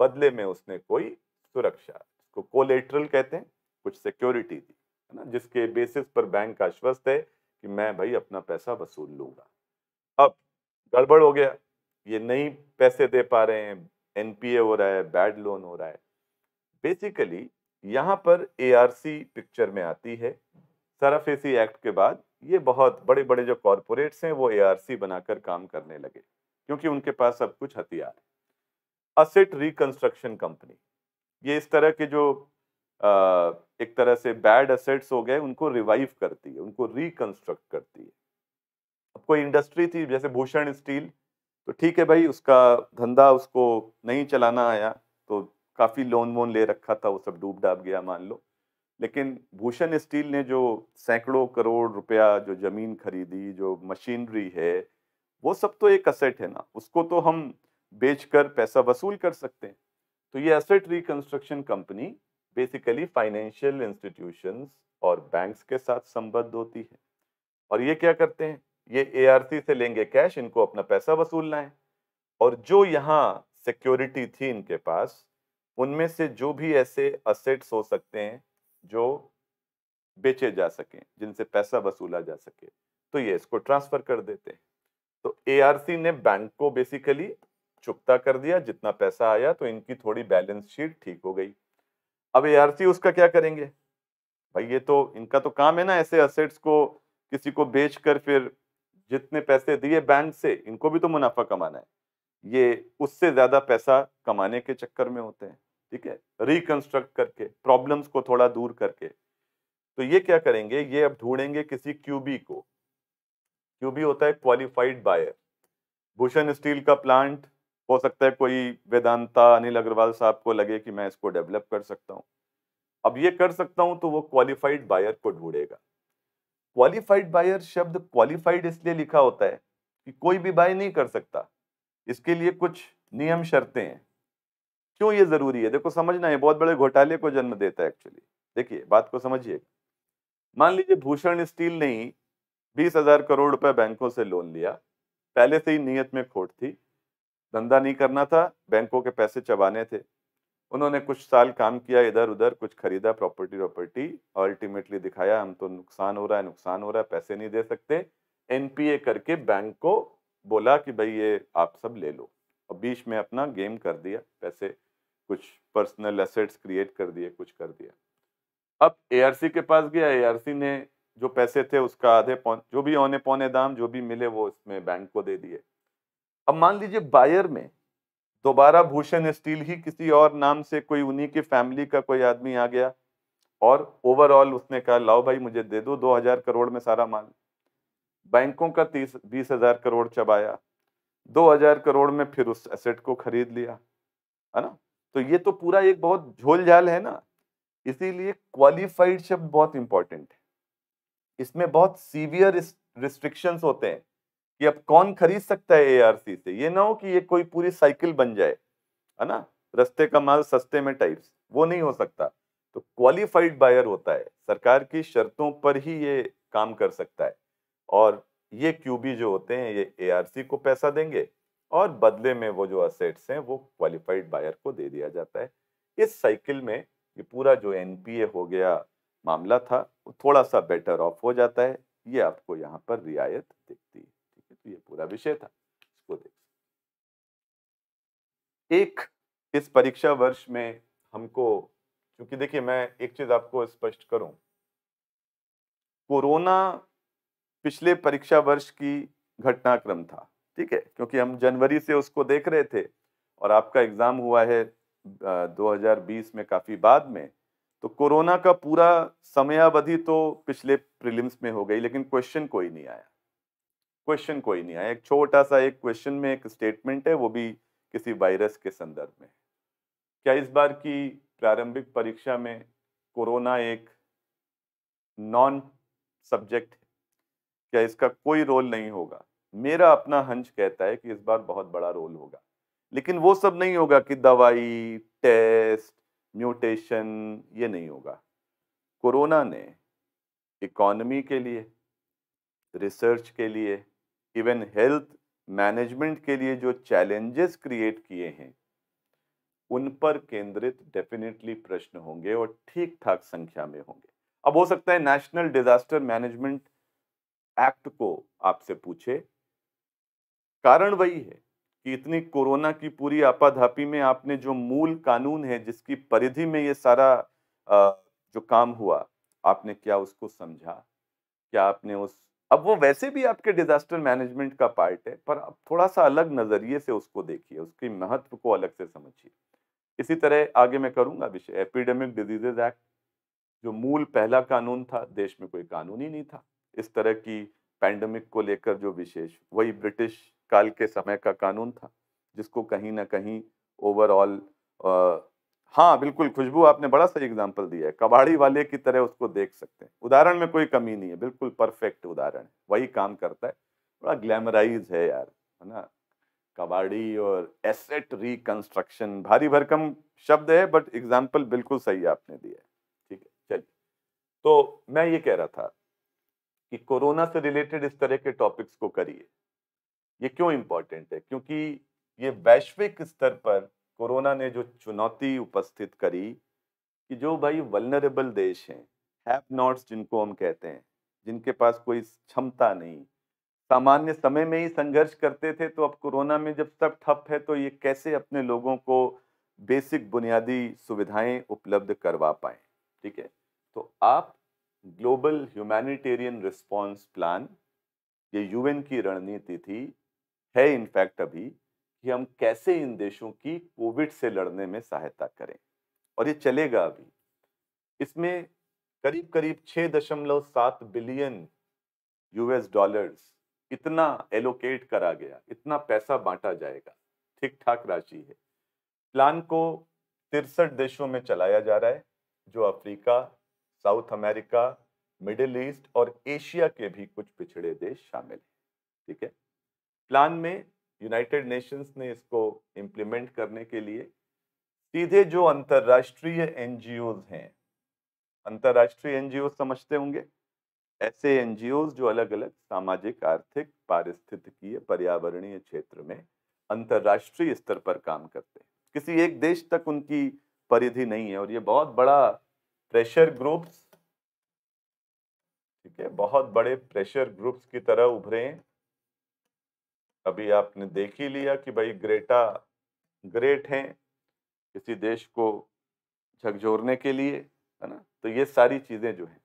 [SPEAKER 1] बदले में उसने कोई सुरक्षा इसको कोलेट्रल कहते हैं कुछ सिक्योरिटी दी है ना जिसके बेसिस पर बैंक आश्वस्त है कि मैं भाई अपना पैसा वसूल लूंगा अब गड़बड़ हो गया ये नहीं पैसे दे पा रहे हैं एनपीए हो रहा है बैड लोन हो रहा है बेसिकली यहाँ पर एआरसी पिक्चर में आती है सराफेसी एक्ट के बाद ये बहुत बड़े बड़े जो कॉरपोरेट्स हैं वो एआरसी बनाकर काम करने लगे क्योंकि उनके पास सब कुछ हथियार है असेट रिकंस्ट्रक्शन कंपनी ये इस तरह के जो आ, एक तरह से बैड असेट्स हो गए उनको रिवाइव करती है उनको रिकंस्ट्रक्ट करती है अब कोई इंडस्ट्री थी जैसे भूषण स्टील तो ठीक है भाई उसका धंधा उसको नहीं चलाना आया काफ़ी लोन वोन ले रखा था वो सब डूब डाब गया मान लो लेकिन भूषण स्टील ने जो सैकड़ों करोड़ रुपया जो ज़मीन खरीदी जो मशीनरी है वो सब तो एक असेट है ना उसको तो हम बेचकर पैसा वसूल कर सकते हैं तो ये asset reconstruction company basically financial institutions और बैंक्स के साथ संबद्ध होती है और ये क्या करते हैं ये ए से लेंगे कैश इनको अपना पैसा वसूलना है और जो यहाँ सिक्योरिटी थी इनके पास उनमें से जो भी ऐसे असेट्स हो सकते हैं जो बेचे जा सकें जिनसे पैसा वसूला जा सके तो ये इसको ट्रांसफर कर देते हैं तो एआरसी ने बैंक को बेसिकली चुकता कर दिया जितना पैसा आया तो इनकी थोड़ी बैलेंस शीट ठीक हो गई अब एआरसी उसका क्या करेंगे भाई ये तो इनका तो काम है ना ऐसे असेट्स को किसी को बेच कर फिर जितने पैसे दिए बैंक से इनको भी तो मुनाफा कमाना है ये उससे ज़्यादा पैसा कमाने के चक्कर में होते हैं ठीक है रिकंस्ट्रक्ट करके प्रॉब्लम्स को थोड़ा दूर करके तो ये क्या करेंगे ये अब ढूंढेंगे किसी क्यूबी को क्यूबी होता है क्वालिफाइड बायर भूषण स्टील का प्लांट हो सकता है कोई वेदांता अनिल अग्रवाल साहब को लगे कि मैं इसको डेवलप कर सकता हूँ अब ये कर सकता हूँ तो वो क्वालिफाइड बायर को ढूंढेगा क्वालिफाइड बायर शब्द क्वालिफाइड इसलिए लिखा होता है कि कोई भी बाय नहीं कर सकता इसके लिए कुछ नियम शर्तें हैं क्यों ये ज़रूरी है देखो समझना है बहुत बड़े घोटाले को जन्म देता है एक्चुअली देखिए बात को समझिए मान लीजिए भूषण स्टील ने ही बीस हजार करोड़ रुपए बैंकों से लोन लिया पहले से ही नियत में खोट थी धंधा नहीं करना था बैंकों के पैसे चबाने थे उन्होंने कुछ साल काम किया इधर उधर कुछ खरीदा प्रॉपर्टी प्रॉपर्टी और अल्टीमेटली दिखाया हम तो नुकसान हो रहा है नुकसान हो रहा है पैसे नहीं दे सकते एनपीए करके बैंक को बोला कि भाई ये आप सब ले लो और बीच में अपना गेम कर दिया पैसे कुछ पर्सनल एसेट्स क्रिएट कर दिए कुछ कर दिया अब एआरसी के पास गया एआरसी ने जो पैसे थे उसका आधे पौन जो भी औने पौने दाम जो भी मिले वो इसमें बैंक को दे दिए अब मान लीजिए बायर में दोबारा भूषण स्टील ही किसी और नाम से कोई उन्हीं की फैमिली का कोई आदमी आ गया और ओवरऑल उसने कहा लाओ भाई मुझे दे दो दो हजार करोड़ में सारा माल बैंकों का तीस बीस हजार करोड़ चबाया दो हजार करोड़ में फिर उस एसेट को खरीद लिया है ना तो ये तो पूरा एक बहुत झोलझाल है ना इसीलिए क्वालिफाइड शब्द बहुत इंपॉर्टेंट है इसमें बहुत सीवियर रिस्ट्रिक्शन होते हैं कि अब कौन खरीद सकता है एआरसी से ये ना हो कि ये कोई पूरी साइकिल बन जाए है ना रस्ते का माल सस्ते में टाइप्स वो नहीं हो सकता तो क्वालिफाइड बायर होता है सरकार की शर्तों पर ही ये काम कर सकता है और ये क्यूबी जो होते हैं ये एआरसी को पैसा देंगे और बदले में वो जो असेट्स हैं वो क्वालिफाइड बायर को दे दिया जाता है इस साइकिल में ये पूरा जो एनपीए हो गया मामला था वो थोड़ा सा बेटर ऑफ हो जाता है ये आपको यहाँ पर रियायत दिखती है ठीक है तो ये पूरा विषय था इसको देख एक इस परीक्षा वर्ष में हमको क्योंकि देखिए मैं एक चीज आपको स्पष्ट करूं कोरोना पिछले परीक्षा वर्ष की घटनाक्रम था ठीक है क्योंकि हम जनवरी से उसको देख रहे थे और आपका एग्ज़ाम हुआ है 2020 में काफ़ी बाद में तो कोरोना का पूरा समयावधि तो पिछले प्रीलिम्स में हो गई लेकिन क्वेश्चन कोई नहीं आया क्वेश्चन कोई नहीं आया एक छोटा सा एक क्वेश्चन में एक स्टेटमेंट है वो भी किसी वायरस के संदर्भ में क्या इस बार की प्रारंभिक परीक्षा में कोरोना एक नॉन सब्जेक्ट क्या इसका कोई रोल नहीं होगा मेरा अपना हंच कहता है कि इस बार बहुत बड़ा रोल होगा लेकिन वो सब नहीं होगा कि दवाई टेस्ट म्यूटेशन ये नहीं होगा कोरोना ने इकॉनमी के लिए रिसर्च के लिए इवन हेल्थ मैनेजमेंट के लिए जो चैलेंजेस क्रिएट किए हैं उन पर केंद्रित डेफिनेटली प्रश्न होंगे और ठीक ठाक संख्या में होंगे अब हो सकता है नेशनल डिजास्टर मैनेजमेंट एक्ट को आपसे पूछे कारण वही है कि इतनी कोरोना की पूरी आपाधापी में आपने जो मूल कानून है जिसकी परिधि में ये सारा जो काम हुआ आपने क्या उसको समझा क्या आपने उस अब वो वैसे भी आपके डिजास्टर मैनेजमेंट का पार्ट है पर अब थोड़ा सा अलग नजरिए से उसको देखिए उसके महत्व को अलग से समझिए इसी तरह आगे मैं करूंगा विषय एपिडेमिक डिजीजेज एक्ट जो मूल पहला कानून था देश में कोई कानून ही नहीं था इस तरह की पैंडमिक को लेकर जो विशेष वही ब्रिटिश काल के समय का कानून था जिसको कहीं ना कहीं ओवरऑल हाँ बिल्कुल खुशबू आपने बड़ा सही एग्जाम्पल दिया है कबाड़ी वाले की तरह उसको देख सकते हैं उदाहरण में कोई कमी नहीं है बिल्कुल परफेक्ट उदाहरण वही काम करता है बड़ा ग्लैमराइज है यार है ना कबाड़ी और एसेट रिकंस्ट्रक्शन भारी भरकम शब्द है बट एग्जाम्पल बिल्कुल सही आपने दिया है ठीक है चलिए तो मैं ये कह रहा था कि कोरोना से रिलेटेड इस तरह के टॉपिक्स को करिए ये क्यों इम्पोर्टेंट है क्योंकि ये वैश्विक स्तर पर कोरोना ने जो चुनौती उपस्थित करी कि जो भाई वलनरेबल देश हैं हैव नॉट्स जिनको हम कहते हैं जिनके पास कोई क्षमता नहीं सामान्य समय में ही संघर्ष करते थे तो अब कोरोना में जब सब ठप है तो ये कैसे अपने लोगों को बेसिक बुनियादी सुविधाएं उपलब्ध करवा पाए ठीक है तो आप ग्लोबल ह्यूमैनिटेरियन रिस्पांस प्लान ये यूएन की रणनीति थी है इनफैक्ट अभी कि हम कैसे इन देशों की कोविड से लड़ने में सहायता करें और ये चलेगा अभी इसमें करीब करीब छः दशमलव सात बिलियन यूएस डॉलर्स इतना एलोकेट करा गया इतना पैसा बांटा जाएगा ठीक ठाक राशि है प्लान को तिरसठ देशों में चलाया जा रहा है जो Africa South America middle east और एशिया के भी कुछ पिछड़े देश शामिल हैं ठीक है प्लान में यूनाइटेड नेशंस ने इसको इम्प्लीमेंट करने के लिए सीधे जो अंतर्राष्ट्रीय एन हैं अंतर्राष्ट्रीय एन समझते होंगे ऐसे एन जो अलग अलग सामाजिक आर्थिक पारिस्थितिकीय पर्यावरणीय क्षेत्र में अंतर्राष्ट्रीय स्तर पर काम करते हैं किसी एक देश तक उनकी परिधि नहीं है और ये बहुत बड़ा प्रेशर ग्रुप्स ठीक है बहुत बड़े प्रेशर ग्रुप्स की तरह उभरे अभी आपने देख ही लिया कि भाई ग्रेटा ग्रेट हैं किसी देश को झकझोरने के लिए है ना तो ये सारी चीज़ें जो हैं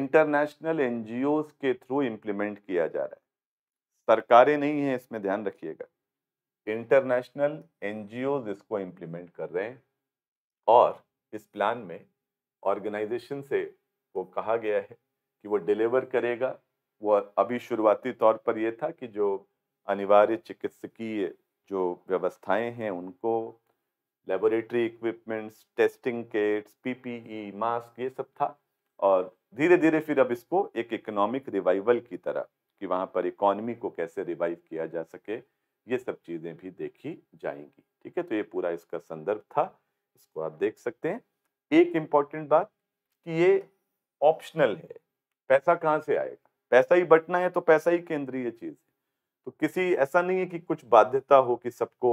[SPEAKER 1] इंटरनेशनल एन के थ्रू इम्प्लीमेंट किया जा रहा है सरकारें नहीं हैं इसमें ध्यान रखिएगा इंटरनेशनल एन इसको इम्प्लीमेंट कर रहे हैं और इस प्लान में ऑर्गेनाइजेशन से वो कहा गया है कि वो डिलीवर करेगा वो अभी शुरुआती तौर पर यह था कि जो अनिवार्य चिकित्सकीय जो व्यवस्थाएं हैं उनको laboratory equipments testing kits PPE mask ये सब था और धीरे धीरे फिर अब इसको एक इकोनॉमिक रिवाइवल की तरह कि वहाँ पर इकोनॉमी को कैसे रिवाइव किया जा सके ये सब चीज़ें भी देखी जाएंगी ठीक है तो ये पूरा इसका संदर्भ था इसको आप देख सकते हैं एक इम्पॉर्टेंट बात कि ये ऑप्शनल है पैसा कहाँ से आएगा पैसा ही बटना है तो पैसा ही केंद्रीय चीज है तो किसी ऐसा नहीं है कि कुछ बाध्यता हो कि सबको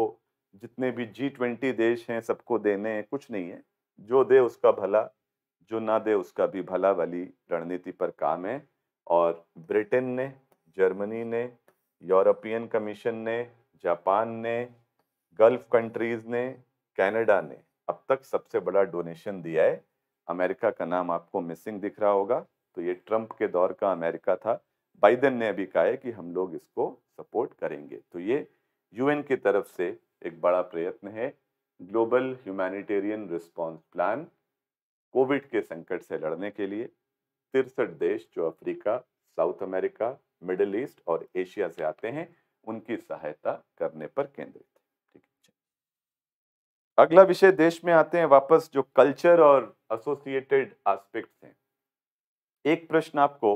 [SPEAKER 1] जितने भी जी ट्वेंटी देश हैं सबको देने हैं कुछ नहीं है जो दे उसका भला जो ना दे उसका भी भला वाली रणनीति पर काम है और ब्रिटेन ने जर्मनी ने यूरोपियन कमीशन ने जापान ने गल्फ कंट्रीज ने कनाडा ने अब तक सबसे बड़ा डोनेशन दिया है अमेरिका का नाम आपको मिसिंग दिख रहा होगा तो ये ट्रंप के दौर का अमेरिका था बाइडेन ने अभी कहा है कि हम लोग इसको सपोर्ट करेंगे तो ये यूएन की तरफ से एक बड़ा प्रयत्न है global humanitarian response plan covid के संकट से लड़ने के लिए तिरसठ देश जो Africa South America middle east और एशिया से आते हैं उनकी सहायता करने पर केंद्रित ठीक है अगला विषय देश में आते हैं वापस जो कल्चर और एसोसिएटेड एस्पेक्ट्स हैं एक प्रश्न आपको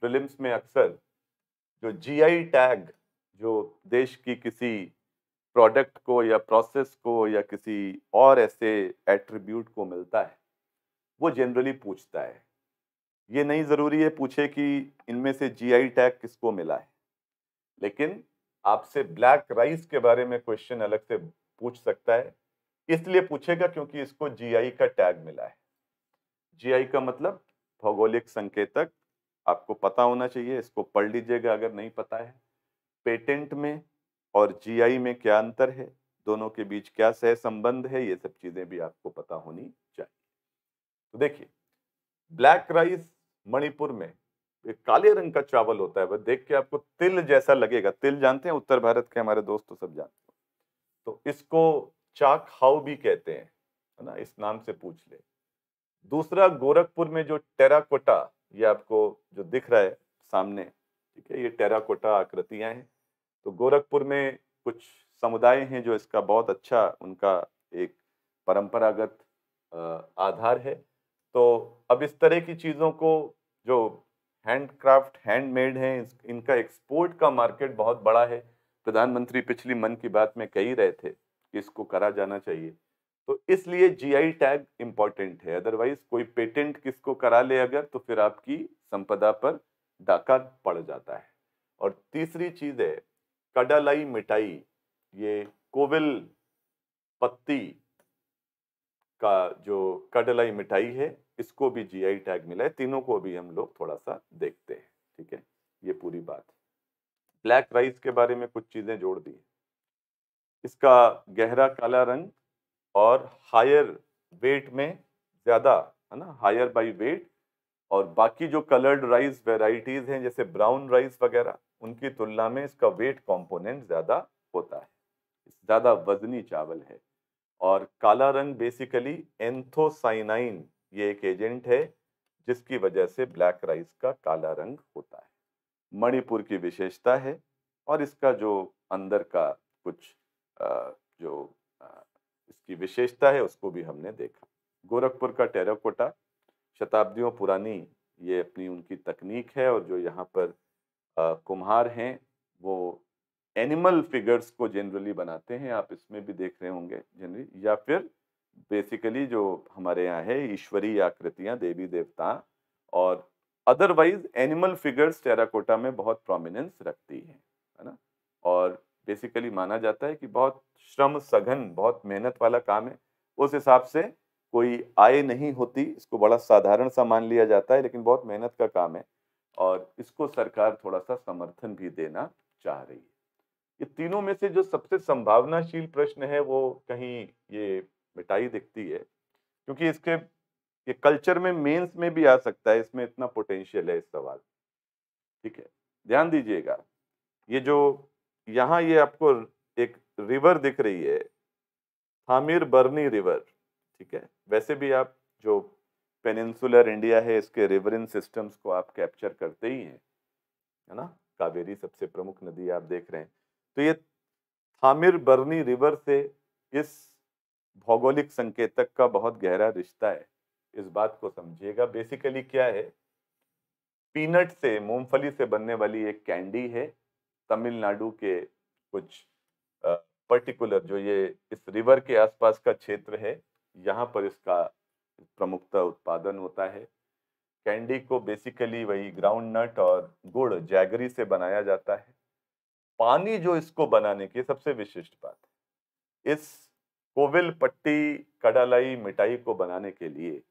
[SPEAKER 1] प्रिलिम्स में अक्सर जो जीआई टैग जो देश की किसी प्रोडक्ट को या प्रोसेस को या किसी और ऐसे एट्रीब्यूट को मिलता है वो जनरली पूछता है ये नहीं ज़रूरी है पूछे कि इनमें से जीआई टैग किसको मिला है लेकिन आपसे ब्लैक राइस के बारे में क्वेश्चन अलग से पूछ सकता है इसलिए पूछेगा क्योंकि इसको जीआई का टैग मिला है जीआई का मतलब भौगोलिक संकेतक आपको पता होना चाहिए इसको पढ़ लीजिएगा अगर नहीं पता है पेटेंट में और जीआई में क्या अंतर है दोनों के बीच क्या सह संबंध है ये सब चीज़ें भी आपको पता होनी चाहिए तो देखिए ब्लैक राइस मणिपुर में एक काले रंग का चावल होता है वह देख के आपको तिल जैसा लगेगा तिल जानते हैं उत्तर भारत के हमारे दोस्त तो सब जानते हैं तो इसको चाक हाउ भी कहते हैं है ना इस नाम से पूछ ले दूसरा गोरखपुर में जो टेराकोटा ये आपको जो दिख रहा है सामने ठीक है ये टेराकोटा आकृतियां हैं तो गोरखपुर में कुछ समुदाय हैं जो इसका बहुत अच्छा उनका एक परंपरागत आधार है तो अब इस तरह की चीज़ों को जो हैंडक्राफ्ट हैंडमेड हैं इनका एक्सपोर्ट का मार्केट बहुत बड़ा है प्रधानमंत्री पिछली मन की बात में कह ही रहे थे कि इसको करा जाना चाहिए तो इसलिए जीआई टैग इंपॉर्टेंट है अदरवाइज कोई पेटेंट किसको करा ले अगर तो फिर आपकी संपदा पर डाका पड़ जाता है और तीसरी चीज है कडलाई मिठाई ये कोविल पत्ती का जो कडलाई मिठाई है इसको भी जीआई टैग मिला है तीनों को भी हम लोग थोड़ा सा देखते हैं ठीक है ये पूरी बात ब्लैक राइस के बारे में कुछ चीजें जोड़ दी इसका गहरा काला रंग और हायर वेट में ज़्यादा है ना हायर बाई वेट और बाकी जो कलर्ड राइस वेराइटीज़ हैं जैसे ब्राउन राइस वगैरह उनकी तुलना में इसका वेट कंपोनेंट ज़्यादा होता है ज़्यादा वजनी चावल है और काला रंग बेसिकली एंथोसाइनाइन ये एक एजेंट है जिसकी वजह से ब्लैक राइस का काला रंग होता है मणिपुर की विशेषता है और इसका जो अंदर का कुछ जो की विशेषता है उसको भी हमने देखा गोरखपुर का टेराकोटा शताब्दियों पुरानी ये अपनी उनकी तकनीक है और जो यहाँ पर कुम्हार हैं वो एनिमल फिगर्स को जनरली बनाते हैं आप इसमें भी देख रहे होंगे जनरली या फिर बेसिकली जो हमारे यहाँ है ईश्वरीय आकृतियाँ देवी देवता और अदरवाइज एनिमल फिगर्स टेराकोटा में बहुत प्रोमिनेंस रखती हैं है ना और बेसिकली माना जाता है कि बहुत श्रम सघन बहुत मेहनत वाला काम है उस हिसाब से कोई आय नहीं होती इसको बड़ा साधारण सा मान लिया जाता है लेकिन बहुत मेहनत का काम है और इसको सरकार थोड़ा सा समर्थन भी देना चाह रही है ये तीनों में से जो सबसे संभावनाशील प्रश्न है वो कहीं ये मिटाई दिखती है क्योंकि इसके ये कल्चर में मेंस में भी आ सकता है इसमें इतना पोटेंशियल है इस सवाल ठीक है ध्यान दीजिएगा ये जो यहाँ ये आपको एक रिवर दिख रही है थामिर बर्नी रिवर ठीक है वैसे भी आप जो पेनिनसुलर इंडिया है इसके रिवरिन सिस्टम्स को आप कैप्चर करते ही हैं है ना कावेरी सबसे प्रमुख नदी आप देख रहे हैं तो ये थामिर बर्नी रिवर से इस भौगोलिक संकेतक का बहुत गहरा रिश्ता है इस बात को समझिएगा बेसिकली क्या है पीनट से मूंगफली से बनने वाली एक कैंडी है तमिलनाडु के कुछ पर्टिकुलर जो ये इस रिवर के आसपास का क्षेत्र है यहाँ पर इसका प्रमुखता उत्पादन होता है कैंडी को बेसिकली वही ग्राउंड नट और गुड़ जैगरी से बनाया जाता है पानी जो इसको बनाने की सबसे विशिष्ट बात है इस कोविल पट्टी कडालाई मिठाई को बनाने के लिए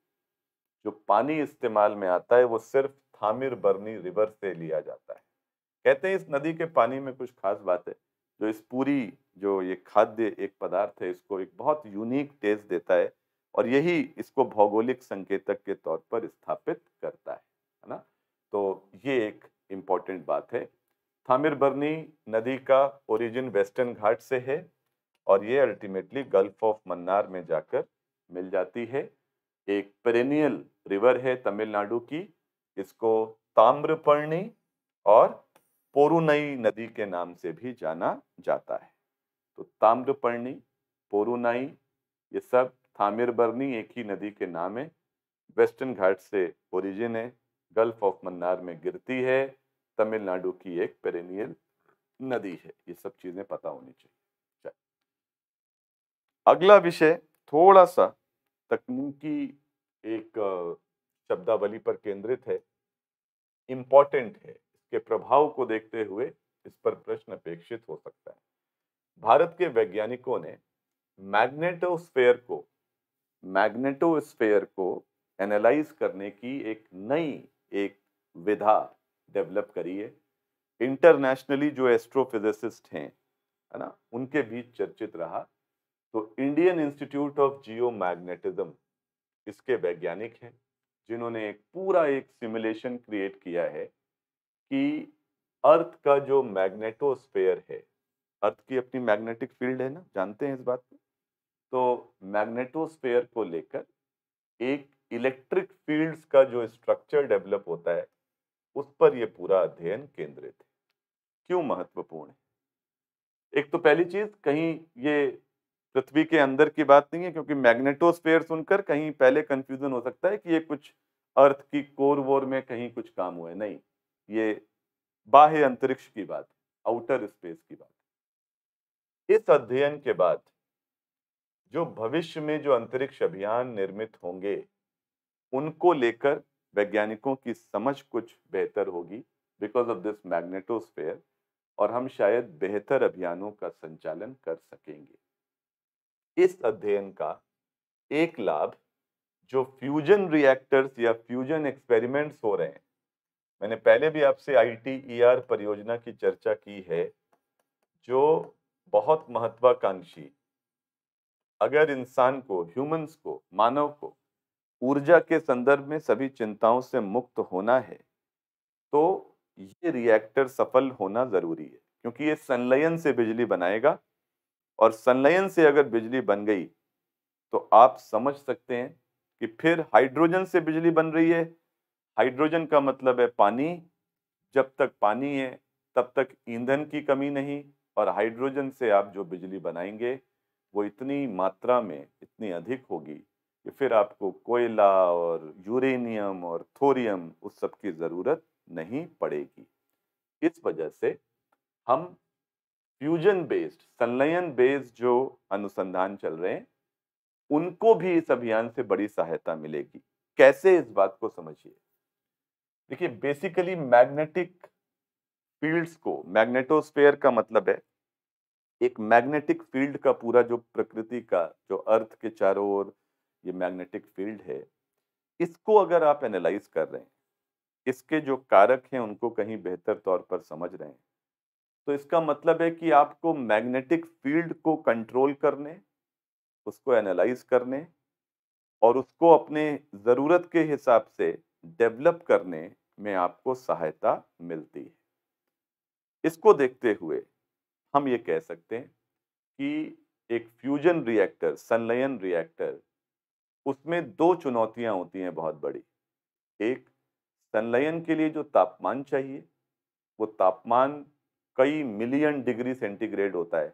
[SPEAKER 1] जो पानी इस्तेमाल में आता है वो सिर्फ थामिर बर्नी रिवर से लिया जाता है कहते हैं इस नदी के पानी में कुछ खास बात है जो इस पूरी जो ये खाद्य एक पदार्थ है इसको एक बहुत यूनिक टेस्ट देता है और यही इसको भौगोलिक संकेतक के तौर पर स्थापित करता है है ना तो ये एक इम्पॉर्टेंट बात है थामिरबर्नी नदी का ओरिजिन वेस्टर्न घाट से है और ये अल्टीमेटली गल्फ ऑफ मन्नार में जाकर मिल जाती है एक पेरेनियल रिवर है तमिलनाडु की इसको ताम्रपर्णी और पोरुनई नदी के नाम से भी जाना जाता है तो ताम्रपर्णी पोरुनाई ये सब थामिरबर्नी एक ही नदी के नाम है वेस्टर्न घाट से ओरिजिन है गल्फ ऑफ मन्नार में गिरती है तमिलनाडु की एक पेरेनियल नदी है ये सब चीज़ें पता होनी चाहिए अगला विषय थोड़ा सा तकनीकी एक शब्दावली पर केंद्रित है इम्पॉर्टेंट है के प्रभाव को देखते हुए इस पर प्रश्न अपेक्षित हो सकता है भारत के वैज्ञानिकों ने मैग्नेटोस्फेयर को मैग्नेटोस्फेयर को एनालाइज करने की एक नई एक विधा डेवलप करी है इंटरनेशनली जो एस्ट्रोफिजिसिस्ट हैं है ना उनके बीच चर्चित रहा तो Indian institute of geomagnetism इसके वैज्ञानिक हैं जिन्होंने एक पूरा एक सिमुलेशन क्रिएट किया है कि अर्थ का जो मैग्नेटोस्फेयर है अर्थ की अपनी मैग्नेटिक फील्ड है ना जानते हैं इस बात को तो मैग्नेटोस्फेयर को लेकर एक इलेक्ट्रिक फील्ड्स का जो स्ट्रक्चर डेवलप होता है उस पर यह पूरा अध्ययन केंद्रित है क्यों महत्वपूर्ण है एक तो पहली चीज कहीं ये पृथ्वी के अंदर की बात नहीं है क्योंकि मैग्नेटोस्फेयर सुनकर कहीं पहले कंफ्यूजन हो सकता है कि ये कुछ अर्थ की कोर वोर में कहीं कुछ काम हुआ है नहीं ये बाह्य अंतरिक्ष की बात आउटर स्पेस की बात इस अध्ययन के बाद जो भविष्य में जो अंतरिक्ष अभियान निर्मित होंगे उनको लेकर वैज्ञानिकों की समझ कुछ बेहतर होगी बिकॉज ऑफ दिस मैग्नेटोस्फेयर और हम शायद बेहतर अभियानों का संचालन कर सकेंगे इस अध्ययन का एक लाभ जो फ्यूजन रिएक्टर्स या फ्यूजन एक्सपेरिमेंट्स हो रहे हैं मैंने पहले भी आपसे आईटीईआर परियोजना की चर्चा की है जो बहुत महत्वाकांक्षी अगर इंसान को ह्यूमंस को मानव को ऊर्जा के संदर्भ में सभी चिंताओं से मुक्त होना है तो ये रिएक्टर सफल होना ज़रूरी है क्योंकि ये संलयन से बिजली बनाएगा और संलयन से अगर बिजली बन गई तो आप समझ सकते हैं कि फिर हाइड्रोजन से बिजली बन रही है हाइड्रोजन का मतलब है पानी जब तक पानी है तब तक ईंधन की कमी नहीं और हाइड्रोजन से आप जो बिजली बनाएंगे वो इतनी मात्रा में इतनी अधिक होगी कि फिर आपको कोयला और यूरेनियम और थोरियम उस सब की ज़रूरत नहीं पड़ेगी इस वजह से हम फ्यूजन बेस्ड संलयन बेस्ड जो अनुसंधान चल रहे हैं उनको भी इस अभियान से बड़ी सहायता मिलेगी कैसे इस बात को समझिए देखिए बेसिकली मैग्नेटिक फील्ड्स को मैग्नेटोस्फेयर का मतलब है एक मैग्नेटिक फील्ड का पूरा जो प्रकृति का जो अर्थ के चारों ओर ये मैग्नेटिक फील्ड है इसको अगर आप एनालाइज कर रहे हैं इसके जो कारक हैं उनको कहीं बेहतर तौर पर समझ रहे हैं तो इसका मतलब है कि आपको मैग्नेटिक फील्ड को कंट्रोल करने उसको एनालाइज करने और उसको अपने ज़रूरत के हिसाब से डेवलप करने में आपको सहायता मिलती है इसको देखते हुए हम ये कह सकते हैं कि एक फ्यूजन रिएक्टर संलयन रिएक्टर उसमें दो चुनौतियां होती हैं बहुत बड़ी एक संलयन के लिए जो तापमान चाहिए वो तापमान कई मिलियन डिग्री सेंटीग्रेड होता है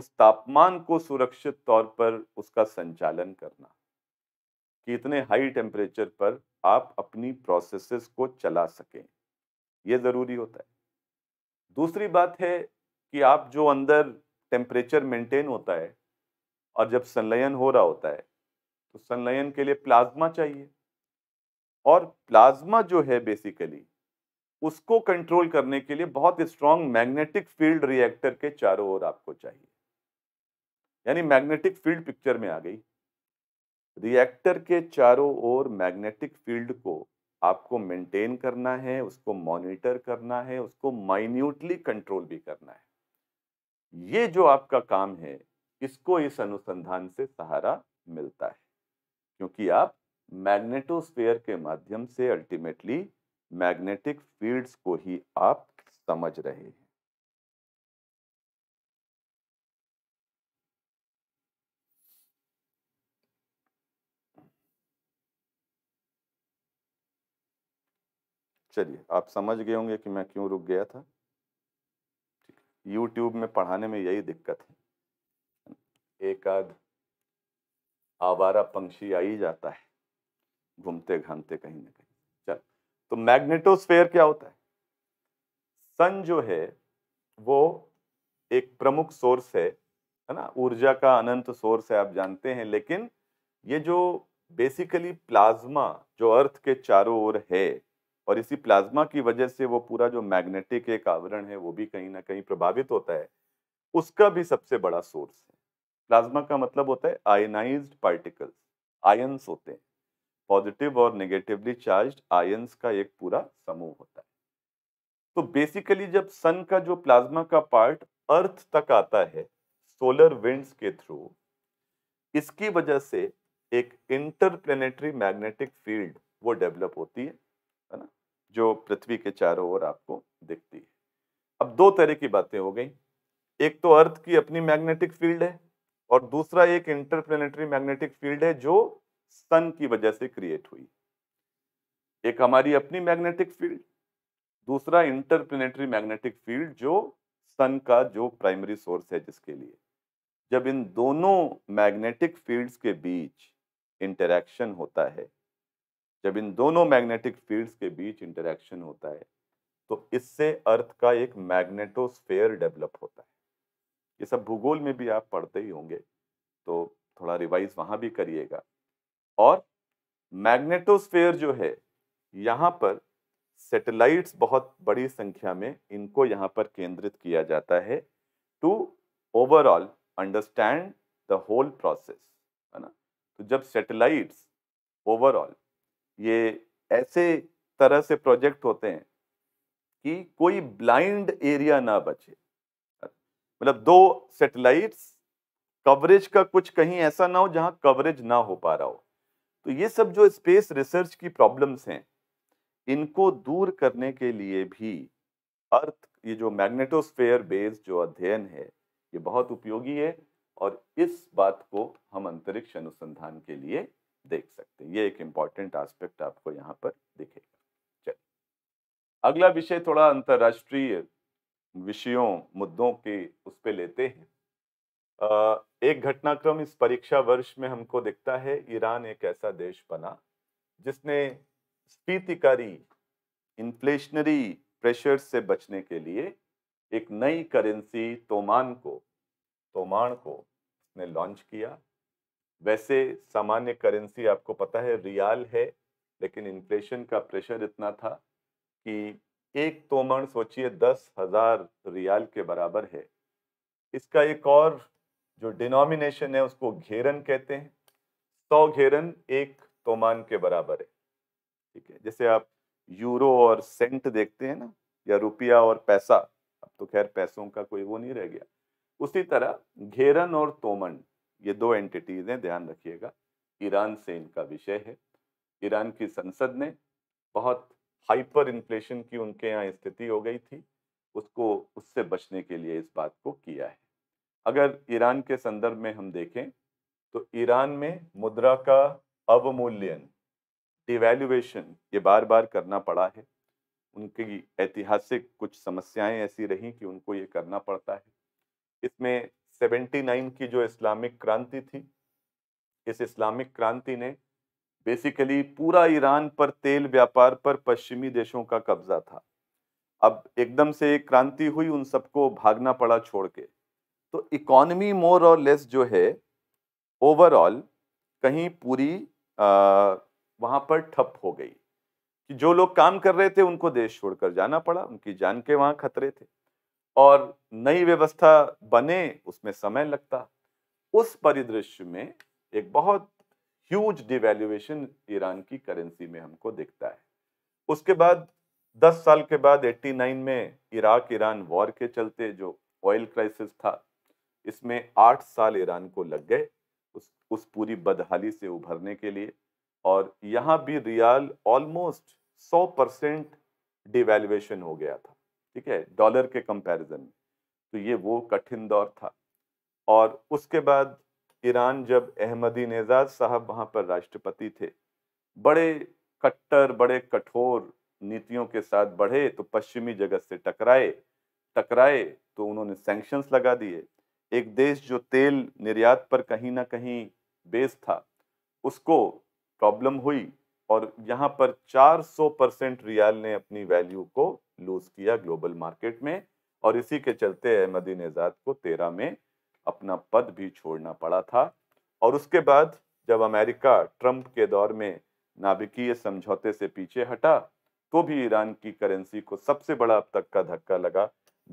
[SPEAKER 1] उस तापमान को सुरक्षित तौर पर उसका संचालन करना कि इतने हाई टेम्परेचर पर आप अपनी प्रोसेसेस को चला सकें ये ज़रूरी होता है दूसरी बात है कि आप जो अंदर टेम्परेचर मेंटेन होता है और जब संलयन हो रहा होता है तो संलयन के लिए प्लाज्मा चाहिए और प्लाज्मा जो है बेसिकली उसको कंट्रोल करने के लिए बहुत स्ट्रांग मैग्नेटिक फील्ड रिएक्टर के चारों ओर आपको चाहिए यानी मैग्नेटिक फील्ड पिक्चर में आ गई रिएक्टर के चारों ओर मैग्नेटिक फील्ड को आपको मेंटेन करना है उसको मॉनिटर करना है उसको माइन्यूटली कंट्रोल भी करना है ये जो आपका काम है इसको इस अनुसंधान से सहारा मिलता है क्योंकि आप मैग्नेटोस्फेयर के माध्यम से अल्टीमेटली मैग्नेटिक फील्ड्स को ही आप समझ रहे हैं चलिए आप समझ गए होंगे कि मैं क्यों रुक गया था यूट्यूब में पढ़ाने में यही दिक्कत है एक आध आवारा पंक्षी आ ही जाता है घूमते घामते कहीं ना कहीं चल तो मैग्नेटोस्फेयर क्या होता है सन जो है वो एक प्रमुख सोर्स है है ना ऊर्जा का अनंत सोर्स है आप जानते हैं लेकिन ये जो बेसिकली प्लाज्मा जो अर्थ के चारों ओर है और इसी प्लाज्मा की वजह से वो पूरा जो मैग्नेटिक एक आवरण है वो भी कहीं ना कहीं प्रभावित होता है उसका भी सबसे बड़ा सोर्स है प्लाज्मा का मतलब होता है आयनाइज पार्टिकल्स आयन्स होते हैं पॉजिटिव और नेगेटिवली चार्ज आयन्स का एक पूरा समूह होता है तो बेसिकली जब सन का जो प्लाज्मा का पार्ट अर्थ तक आता है सोलर विंड्स के थ्रू इसकी वजह से एक इंटरप्लेनेटरी मैग्नेटिक फील्ड वो डेवलप होती है है ना जो पृथ्वी के चारों ओर आपको दिखती है अब दो तरह की बातें हो गई एक तो अर्थ की अपनी मैग्नेटिक फील्ड है और दूसरा एक इंटरप्लेनेटरी मैग्नेटिक फील्ड है जो सन की वजह से क्रिएट हुई एक हमारी अपनी मैग्नेटिक फील्ड दूसरा इंटरप्लेनेटरी मैग्नेटिक फील्ड जो सन का जो प्राइमरी सोर्स है जिसके लिए जब इन दोनों मैग्नेटिक फील्ड्स के बीच इंटरेक्शन होता है जब इन दोनों मैग्नेटिक फील्ड्स के बीच इंटरेक्शन होता है तो इससे अर्थ का एक मैग्नेटोस्फेयर डेवलप होता है ये सब भूगोल में भी आप पढ़ते ही होंगे तो थोड़ा रिवाइज वहाँ भी करिएगा और मैग्नेटोस्फेयर जो है यहाँ पर सेटेलाइट्स बहुत बड़ी संख्या में इनको यहाँ पर केंद्रित किया जाता है to overall understand the whole process है ना तो जब सेटेलाइट्स ओवरऑल ये ऐसे तरह से प्रोजेक्ट होते हैं कि कोई ब्लाइंड एरिया ना बचे मतलब दो सेटेलाइट्स कवरेज का कुछ कहीं ऐसा ना हो जहां कवरेज ना हो पा रहा हो तो ये सब जो स्पेस रिसर्च की प्रॉब्लम्स हैं इनको दूर करने के लिए भी अर्थ ये जो मैग्नेटोस्फेयर बेस्ड जो अध्ययन है ये बहुत उपयोगी है और इस बात को हम अंतरिक्ष अनुसंधान के लिए देख सकते हैं ये एक इम्पॉर्टेंट एस्पेक्ट आपको यहाँ पर दिखेगा चलिए अगला विषय थोड़ा अंतर्राष्ट्रीय विषयों मुद्दों के उस पर लेते हैं एक घटनाक्रम इस परीक्षा वर्ष में हमको दिखता है ईरान एक ऐसा देश बना जिसने स्फीतिकारी इन्फ्लेशनरी प्रेशर से बचने के लिए एक नई करेंसी तोमान को तोमान को उसने लॉन्च किया वैसे सामान्य करेंसी आपको पता है रियाल है लेकिन इन्फ्लेशन का प्रेशर इतना था कि एक तोमण सोचिए दस हजार रियाल के बराबर है इसका एक और जो डिनोमिनेशन है उसको घेरन कहते हैं सौ घेरन एक तोमान के बराबर है ठीक है जैसे आप यूरो और सेंट देखते हैं ना या रुपया और पैसा अब तो खैर पैसों का कोई वो नहीं रह गया उसी तरह घेरन और तोमंड ये दो एंटिटीज हैं ध्यान रखिएगा ईरान से इनका विषय है ईरान की संसद ने बहुत हाइपर इन्फ्लेशन की उनके यहाँ स्थिति हो गई थी उसको उससे बचने के लिए इस बात को किया है अगर ईरान के संदर्भ में हम देखें तो ईरान में मुद्रा का अवमूल्यन डिवेल्युएशन ये बार बार करना पड़ा है उनकी ऐतिहासिक कुछ समस्याएं ऐसी रहीं कि उनको ये करना पड़ता है इसमें 79 की जो इस्लामिक क्रांति थी इस इस्लामिक क्रांति ने बेसिकली पूरा ईरान पर तेल व्यापार पर पश्चिमी देशों का कब्जा था अब एकदम से एक क्रांति हुई उन सबको भागना पड़ा छोड़ के तो इकोनमी मोर और लेस जो है ओवरऑल कहीं पूरी वहाँ पर ठप हो गई कि जो लोग काम कर रहे थे उनको देश छोड़कर जाना पड़ा उनकी जान के वहाँ खतरे थे और नई व्यवस्था बने उसमें समय लगता उस परिदृश्य में एक बहुत ह्यूज डिवेल्युएशन ईरान की करेंसी में हमको दिखता है उसके बाद 10 साल के बाद 89 में इराक ईरान वॉर के चलते जो ऑयल क्राइसिस था इसमें आठ साल ईरान को लग गए उस उस पूरी बदहाली से उभरने के लिए और यहाँ भी रियाल ऑलमोस्ट 100 परसेंट डिवेल्युएशन हो गया था ठीक है डॉलर के कंपैरिजन में तो ये वो कठिन दौर था और उसके बाद ईरान जब अहमदी नेजाज साहब वहाँ पर राष्ट्रपति थे बड़े कट्टर बड़े कठोर नीतियों के साथ बढ़े तो पश्चिमी जगत से टकराए टकराए तो उन्होंने सेंक्शंस लगा दिए एक देश जो तेल निर्यात पर कहीं ना कहीं बेस था उसको प्रॉब्लम हुई और यहाँ पर 400 परसेंट रियाल ने अपनी वैल्यू को लूज किया ग्लोबल मार्केट में और इसी के चलते अहमदी नजाद को तेरह में अपना पद भी छोड़ना पड़ा था और उसके बाद जब अमेरिका ट्रंप के दौर में नाभिकीय समझौते से पीछे हटा तो भी ईरान की करेंसी को सबसे बड़ा अब तक का धक्का लगा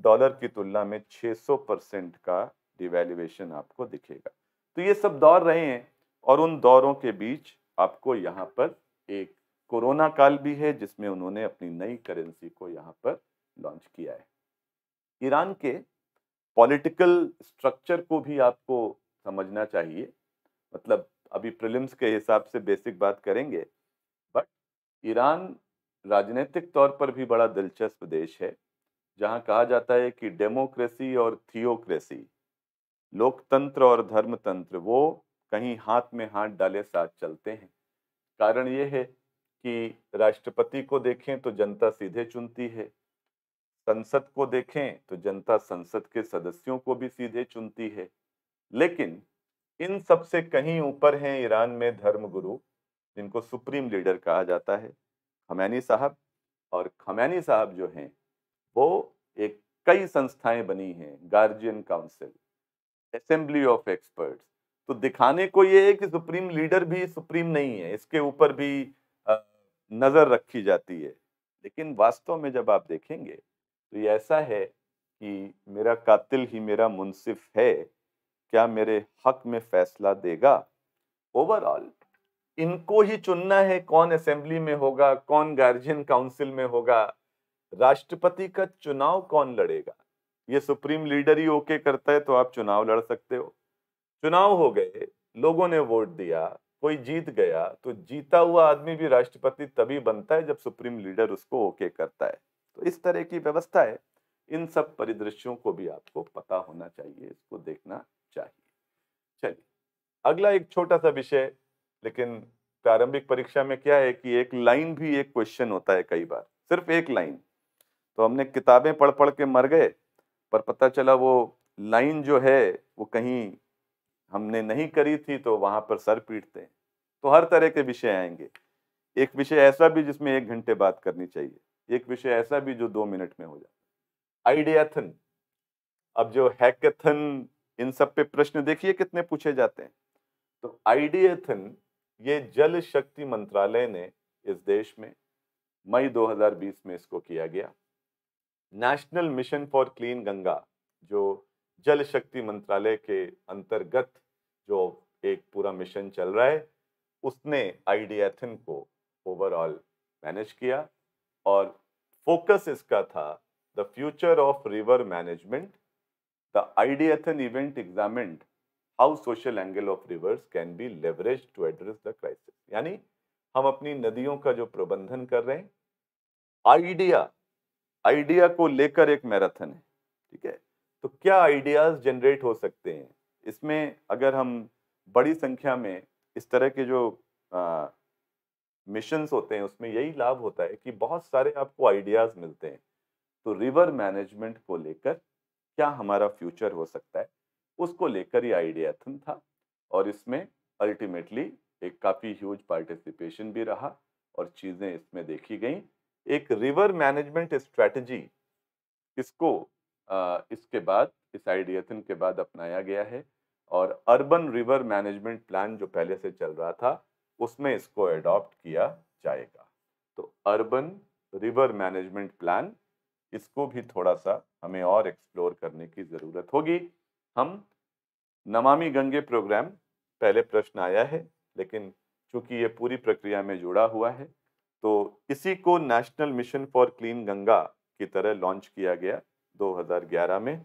[SPEAKER 1] डॉलर की तुलना में 600 परसेंट का डिवेल्युएशन आपको दिखेगा तो ये सब दौर रहे हैं और उन दौरों के बीच आपको यहाँ पर एक कोरोना काल भी है जिसमें उन्होंने अपनी नई करेंसी को यहाँ पर लॉन्च किया है ईरान के पॉलिटिकल स्ट्रक्चर को भी आपको समझना चाहिए मतलब अभी प्रिलिम्स के हिसाब से बेसिक बात करेंगे बट ईरान राजनीतिक तौर पर भी बड़ा दिलचस्प देश है जहाँ कहा जाता है कि डेमोक्रेसी और थियोक्रेसी लोकतंत्र और धर्मतंत्र वो कहीं हाथ में हाथ डाले साथ चलते हैं कारण ये है कि राष्ट्रपति को देखें तो जनता सीधे चुनती है संसद को देखें तो जनता संसद के सदस्यों को भी सीधे चुनती है लेकिन इन सबसे कहीं ऊपर हैं ईरान में धर्मगुरु जिनको सुप्रीम लीडर कहा जाता है खमैनी साहब और खमैनी साहब जो हैं वो एक कई संस्थाएं बनी हैं guardian council assembly of experts तो दिखाने को ये है कि सुप्रीम लीडर भी सुप्रीम नहीं है इसके ऊपर भी नज़र रखी जाती है लेकिन वास्तव में जब आप देखेंगे तो ये ऐसा है कि मेरा कातिल ही मेरा मुनसिफ है क्या मेरे हक में फैसला देगा ओवरऑल इनको ही चुनना है कौन असेंबली में होगा कौन गार्जियन काउंसिल में होगा राष्ट्रपति का चुनाव कौन लड़ेगा ये सुप्रीम लीडर ही ओके करता है तो आप चुनाव लड़ सकते हो चुनाव हो गए लोगों ने वोट दिया कोई जीत गया तो जीता हुआ आदमी भी राष्ट्रपति तभी बनता है जब सुप्रीम लीडर उसको ओके करता है तो इस तरह की व्यवस्था है इन सब परिदृश्यों को भी आपको पता होना चाहिए इसको देखना चाहिए चलिए अगला एक छोटा सा विषय लेकिन प्रारंभिक परीक्षा में क्या है कि एक लाइन भी एक क्वेश्चन होता है कई बार सिर्फ एक लाइन तो हमने किताबें पढ़ पढ़ के मर गए पर पता चला वो लाइन जो है वो कहीं हमने नहीं करी थी तो वहाँ पर सर पीटते हैं तो हर तरह के विषय आएंगे एक विषय ऐसा भी जिसमें एक घंटे बात करनी चाहिए एक विषय ऐसा भी जो दो मिनट में हो जाता है आइडियाथन अब जो हैकेथन इन सब पे प्रश्न देखिए कितने पूछे जाते हैं तो आइडियाथन ये जल शक्ति मंत्रालय ने इस देश में मई 2020 में इसको किया गया national mission for clean Ganga जो जल शक्ति मंत्रालय के अंतर्गत जो एक पूरा मिशन चल रहा है उसने आईडीएथन को ओवरऑल मैनेज किया और फोकस इसका था the future of river management the ideathon event examined how social angle of rivers can be leverage to address the crisis यानी हम अपनी नदियों का जो प्रबंधन कर रहे हैं आइडिया आइडिया को लेकर एक मैराथन है ठीक है तो क्या आइडियाज़ जनरेट हो सकते हैं इसमें अगर हम बड़ी संख्या में इस तरह के जो मिशंस होते हैं उसमें यही लाभ होता है कि बहुत सारे आपको आइडियाज़ मिलते हैं तो रिवर मैनेजमेंट को लेकर क्या हमारा फ्यूचर हो सकता है उसको लेकर ये आइडियाथन था और इसमें अल्टीमेटली एक काफ़ी ह्यूज पार्टिसिपेशन भी रहा और चीज़ें इसमें देखी गई एक रिवर मैनेजमेंट स्ट्रेटजी इसको इसके बाद इस आइडियथन के बाद अपनाया गया है और अर्बन रिवर मैनेजमेंट प्लान जो पहले से चल रहा था उसमें इसको एडॉप्ट किया जाएगा तो अर्बन रिवर मैनेजमेंट प्लान इसको भी थोड़ा सा हमें और एक्सप्लोर करने की ज़रूरत होगी हम नमामि गंगे प्रोग्राम पहले प्रश्न आया है लेकिन चूंकि ये पूरी प्रक्रिया में जुड़ा हुआ है तो इसी को national mission for clean Ganga की तरह लॉन्च किया गया 2011 में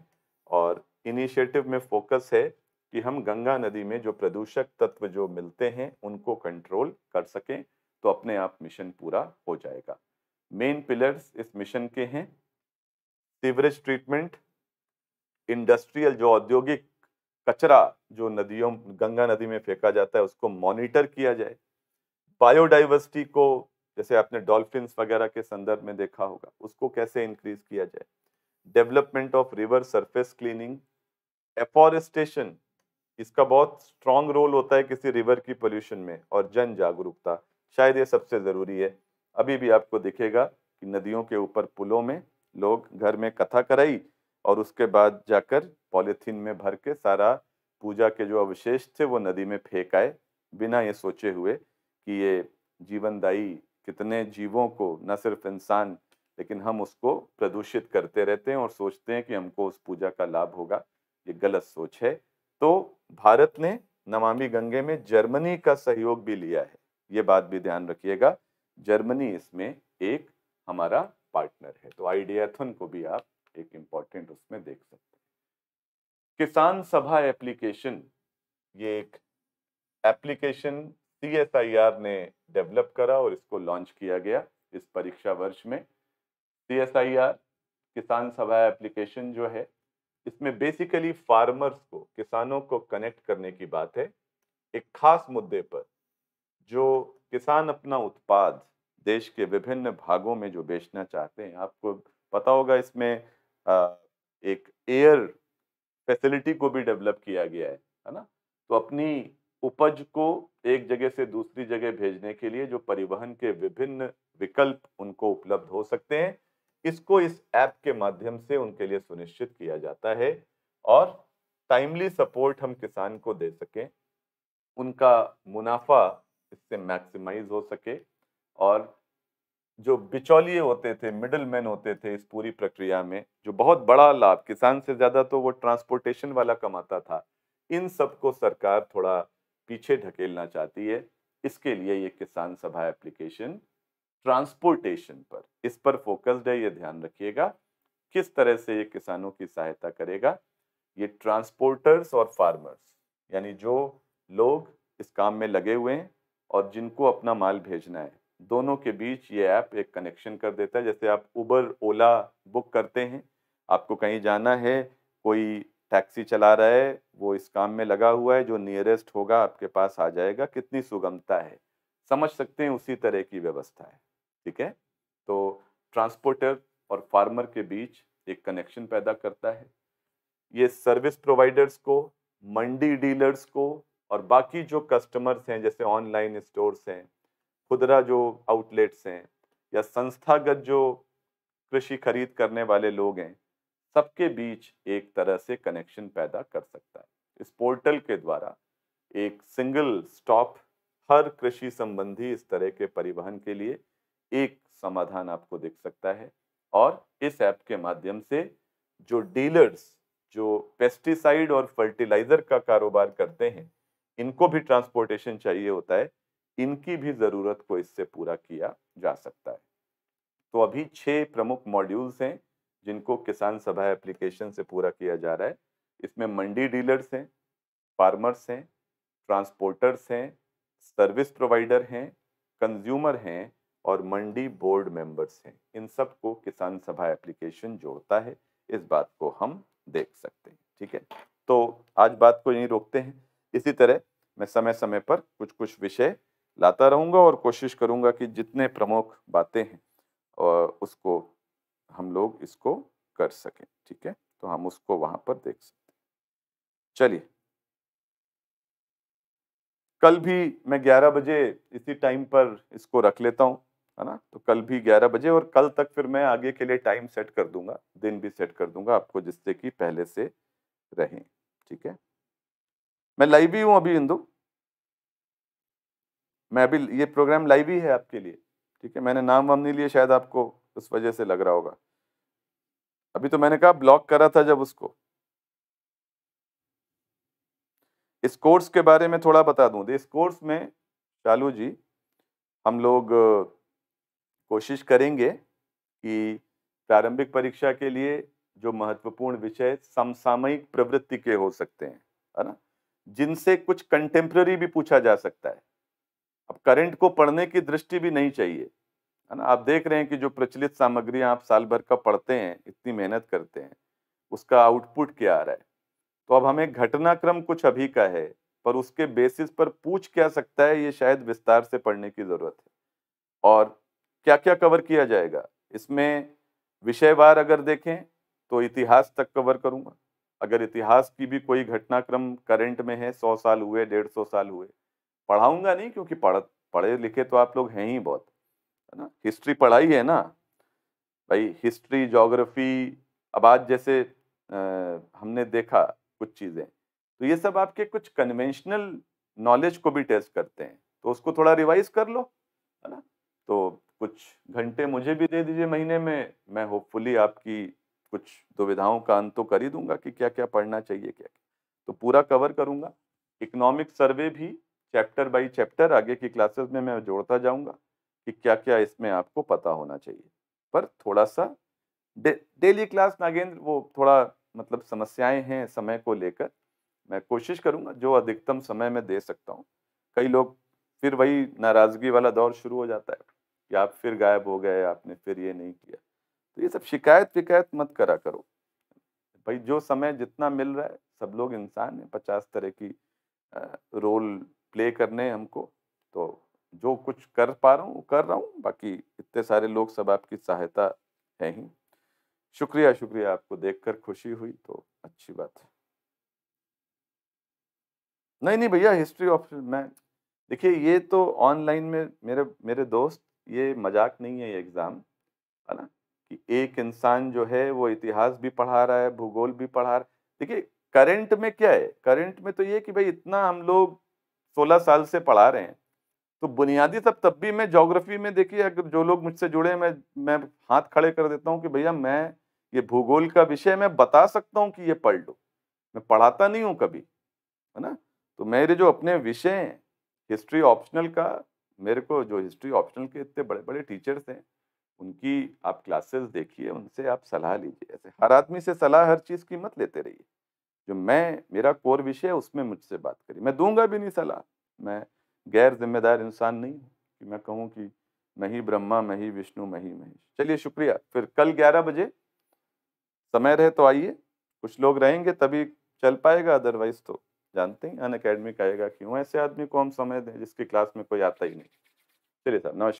[SPEAKER 1] और इनिशिएटिव में फोकस है कि हम गंगा नदी में जो प्रदूषक तत्व जो मिलते हैं उनको कंट्रोल कर सकें तो अपने आप मिशन पूरा हो जाएगा मेन पिलर्स इस मिशन के हैं सीवरेज ट्रीटमेंट इंडस्ट्रियल जो औद्योगिक कचरा जो नदियों गंगा नदी में फेंका जाता है उसको मॉनिटर किया जाए बायोडाइवर्सिटी को जैसे आपने डॉल्फिन वगैरह के संदर्भ में देखा होगा उसको कैसे इंक्रीज किया जाए development of river surface cleaning afforestation इसका बहुत स्ट्रांग रोल होता है किसी रिवर की पोल्यूशन में और जन जागरूकता शायद ये सबसे ज़रूरी है अभी भी आपको दिखेगा कि नदियों के ऊपर पुलों में लोग घर में कथा कराई और उसके बाद जाकर पॉलीथीन में भर के सारा पूजा के जो अवशेष थे वो नदी में फेंक आए बिना ये सोचे हुए कि ये जीवनदायी कितने जीवों को न सिर्फ इंसान लेकिन हम उसको प्रदूषित करते रहते हैं और सोचते हैं कि हमको उस पूजा का लाभ होगा ये गलत सोच है तो भारत ने नमामि गंगे में जर्मनी का सहयोग भी लिया है ये बात भी ध्यान रखिएगा जर्मनी इसमें एक हमारा पार्टनर है तो आइडियाथन को भी आप एक इम्पॉर्टेंट उसमें देख सकते हैं किसान सभा एप्लीकेशन ये एक एप्लीकेशन सी ने डेवलप करा और इसको लॉन्च किया गया इस परीक्षा वर्ष में सी एस आई आर किसान सभा एप्लीकेशन जो है इसमें बेसिकली फार्मर्स को किसानों को कनेक्ट करने की बात है एक खास मुद्दे पर जो किसान अपना उत्पाद देश के विभिन्न भागों में जो बेचना चाहते हैं आपको पता होगा इसमें एक एयर फैसिलिटी को भी डेवलप किया गया है है ना तो अपनी उपज को एक जगह से दूसरी जगह भेजने के लिए जो परिवहन के विभिन्न विकल्प उनको उपलब्ध हो सकते हैं इसको इस ऐप के माध्यम से उनके लिए सुनिश्चित किया जाता है और टाइमली सपोर्ट हम किसान को दे सकें उनका मुनाफा इससे मैक्सिमाइज हो सके और जो बिचौलिए होते थे मिडल मैन होते थे इस पूरी प्रक्रिया में जो बहुत बड़ा लाभ किसान से ज़्यादा तो वो ट्रांसपोर्टेशन वाला कमाता था इन सबको सरकार थोड़ा पीछे ढकेलना चाहती है इसके लिए ये किसान सभा एप्लीकेशन ट्रांसपोर्टेशन पर इस पर फोकस्ड है ये ध्यान रखिएगा किस तरह से ये किसानों की सहायता करेगा ये ट्रांसपोर्टर्स और फार्मर्स यानी जो लोग इस काम में लगे हुए हैं और जिनको अपना माल भेजना है दोनों के बीच ये ऐप एक कनेक्शन कर देता है जैसे आप उबर ओला बुक करते हैं आपको कहीं जाना है कोई टैक्सी चला रहा है वो इस काम में लगा हुआ है जो नियरेस्ट होगा आपके पास आ जाएगा कितनी सुगमता है समझ सकते हैं उसी तरह की व्यवस्था है ठीक है तो ट्रांसपोर्टर और फार्मर के बीच एक कनेक्शन पैदा करता है ये सर्विस प्रोवाइडर्स को मंडी डीलर्स को और बाकी जो कस्टमर्स हैं जैसे ऑनलाइन स्टोर्स हैं खुदरा जो आउटलेट्स हैं या संस्थागत जो कृषि खरीद करने वाले लोग हैं सबके बीच एक तरह से कनेक्शन पैदा कर सकता है इस पोर्टल के द्वारा एक सिंगल स्टॉप हर कृषि संबंधी इस तरह के परिवहन के लिए एक समाधान आपको दिख सकता है और इस ऐप के माध्यम से जो डीलर्स जो पेस्टिसाइड और फर्टिलाइज़र का कारोबार करते हैं इनको भी ट्रांसपोर्टेशन चाहिए होता है इनकी भी ज़रूरत को इससे पूरा किया जा सकता है तो अभी छः प्रमुख मॉड्यूल्स हैं जिनको किसान सभा एप्लीकेशन से पूरा किया जा रहा है इसमें मंडी डीलर्स हैं फार्मर्स हैं ट्रांसपोर्टर्स हैं सर्विस प्रोवाइडर हैं कंज्यूमर हैं और मंडी बोर्ड मेंबर्स हैं इन सब को किसान सभा एप्लीकेशन जोड़ता है इस बात को हम देख सकते हैं ठीक है तो आज बात को यहीं रोकते हैं इसी तरह मैं समय समय पर कुछ कुछ विषय लाता रहूँगा और कोशिश करूँगा कि जितने प्रमुख बातें हैं और उसको हम लोग इसको कर सकें ठीक है तो हम उसको वहाँ पर देख सकते चलिए कल भी मैं 11 बजे इसी टाइम पर इसको रख लेता हूँ है ना तो कल भी 11 बजे और कल तक फिर मैं आगे के लिए टाइम सेट कर दूंगा दिन भी सेट कर दूंगा आपको जिससे कि पहले से रहें ठीक है मैं लाइव ही हूँ अभी इंदु मैं अभी ये प्रोग्राम लाइव ही है आपके लिए ठीक है मैंने नाम वाम नहीं लिए शायद आपको उस वजह से लग रहा होगा अभी तो मैंने कहा ब्लॉक करा था जब उसको इस कोर्स के बारे में थोड़ा बता दूं इस कोर्स में चालू जी हम लोग कोशिश करेंगे कि प्रारंभिक परीक्षा के लिए जो महत्वपूर्ण विषय समसामयिक प्रवृत्ति के हो सकते हैं है ना जिनसे कुछ कंटेम्प्रेरी भी पूछा जा सकता है अब करंट को पढ़ने की दृष्टि भी नहीं चाहिए है ना आप देख रहे हैं कि जो प्रचलित सामग्री आप साल भर का पढ़ते हैं इतनी मेहनत करते हैं उसका आउटपुट क्या आ रहा है तो अब हमें घटनाक्रम कुछ अभी का है पर उसके बेसिस पर पूछ क्या सकता है ये शायद विस्तार से पढ़ने की ज़रूरत है और क्या क्या कवर किया जाएगा इसमें विषयवार अगर देखें तो इतिहास तक कवर करूंगा अगर इतिहास की भी कोई घटनाक्रम करंट में है सौ साल हुए डेढ़ सौ साल हुए पढ़ाऊंगा नहीं क्योंकि पढ़ पढ़े लिखे तो आप लोग हैं ही बहुत है ना हिस्ट्री पढ़ाई है ना भाई हिस्ट्री जोग्राफी अब आज जैसे आ, हमने देखा कुछ चीज़ें तो ये सब आपके कुछ कन्वेंशनल नॉलेज को भी टेस्ट करते हैं तो उसको थोड़ा रिवाइज कर लो है ना तो कुछ घंटे मुझे भी दे दीजिए महीने में मैं होपफुली आपकी कुछ दुविधाओं का अंत तो कर ही दूंगा कि क्या क्या पढ़ना चाहिए क्या तो पूरा कवर करूंगा इकोनॉमिक सर्वे भी चैप्टर बाई चैप्टर आगे की क्लासेस में मैं जोड़ता जाऊंगा कि क्या क्या इसमें आपको पता होना चाहिए पर थोड़ा सा डेली क्लास नागेंद्र वो थोड़ा मतलब समस्याएं हैं समय को लेकर मैं कोशिश करूंगा जो अधिकतम समय में दे सकता हूँ कई लोग फिर वही नाराज़गी वाला दौर शुरू हो जाता है कि आप फिर गायब हो गए आपने फिर ये नहीं किया तो ये सब शिकायत विकायत मत करा करो भाई जो समय जितना मिल रहा है सब लोग इंसान हैं पचास तरह की रोल प्ले करने हैं हमको तो जो कुछ कर पा रहा हूँ कर रहा हूँ बाकी इतने सारे लोग सब आपकी सहायता है ही शुक्रिया शुक्रिया आपको देखकर खुशी हुई तो अच्छी बात है नहीं नहीं भैया हिस्ट्री ऑफ मैं देखिए ये तो ऑनलाइन में मेरे मेरे दोस्त ये मजाक नहीं है ये एग्ज़ाम है ना कि एक इंसान जो है वो इतिहास भी पढ़ा रहा है भूगोल भी पढ़ा रहा है देखिए करंट में क्या है करंट में तो ये कि भाई इतना हम लोग सोलह साल से पढ़ा रहे हैं तो बुनियादी सब तब भी मैं जोग्राफी में देखिए अगर जो लोग मुझसे जुड़े मैं मैं हाथ खड़े कर देता हूँ कि भैया मैं ये भूगोल का विषय मैं बता सकता हूँ कि ये पढ़ लो मैं पढ़ाता नहीं हूँ कभी है ना तो मेरे जो अपने विषय हैं हिस्ट्री ऑप्शनल का मेरे को जो हिस्ट्री ऑप्शनल के इतने बड़े बड़े टीचर्स हैं उनकी आप क्लासेस देखिए उनसे आप सलाह लीजिए ऐसे हर आदमी से सलाह हर चीज़ की मत लेते रहिए जो मैं मेरा कोर विषय है उसमें मुझसे बात करिए मैं दूंगा भी नहीं सलाह मैं गैर जिम्मेदार इंसान नहीं हूँ कि मैं कहूँ कि मैं ही ब्रह्मा मैं ही विष्णु मैं ही महेश चलिए शुक्रिया फिर कल ग्यारह बजे समय रहे तो आइए कुछ लोग रहेंगे तभी चल पाएगा अदरवाइज तो जानते हैं अन अकेडमी कहेगा क्यों ऐसे आदमी को हम समय दें जिसकी क्लास में कोई आता ही नहीं चलिए साहब नमस्कार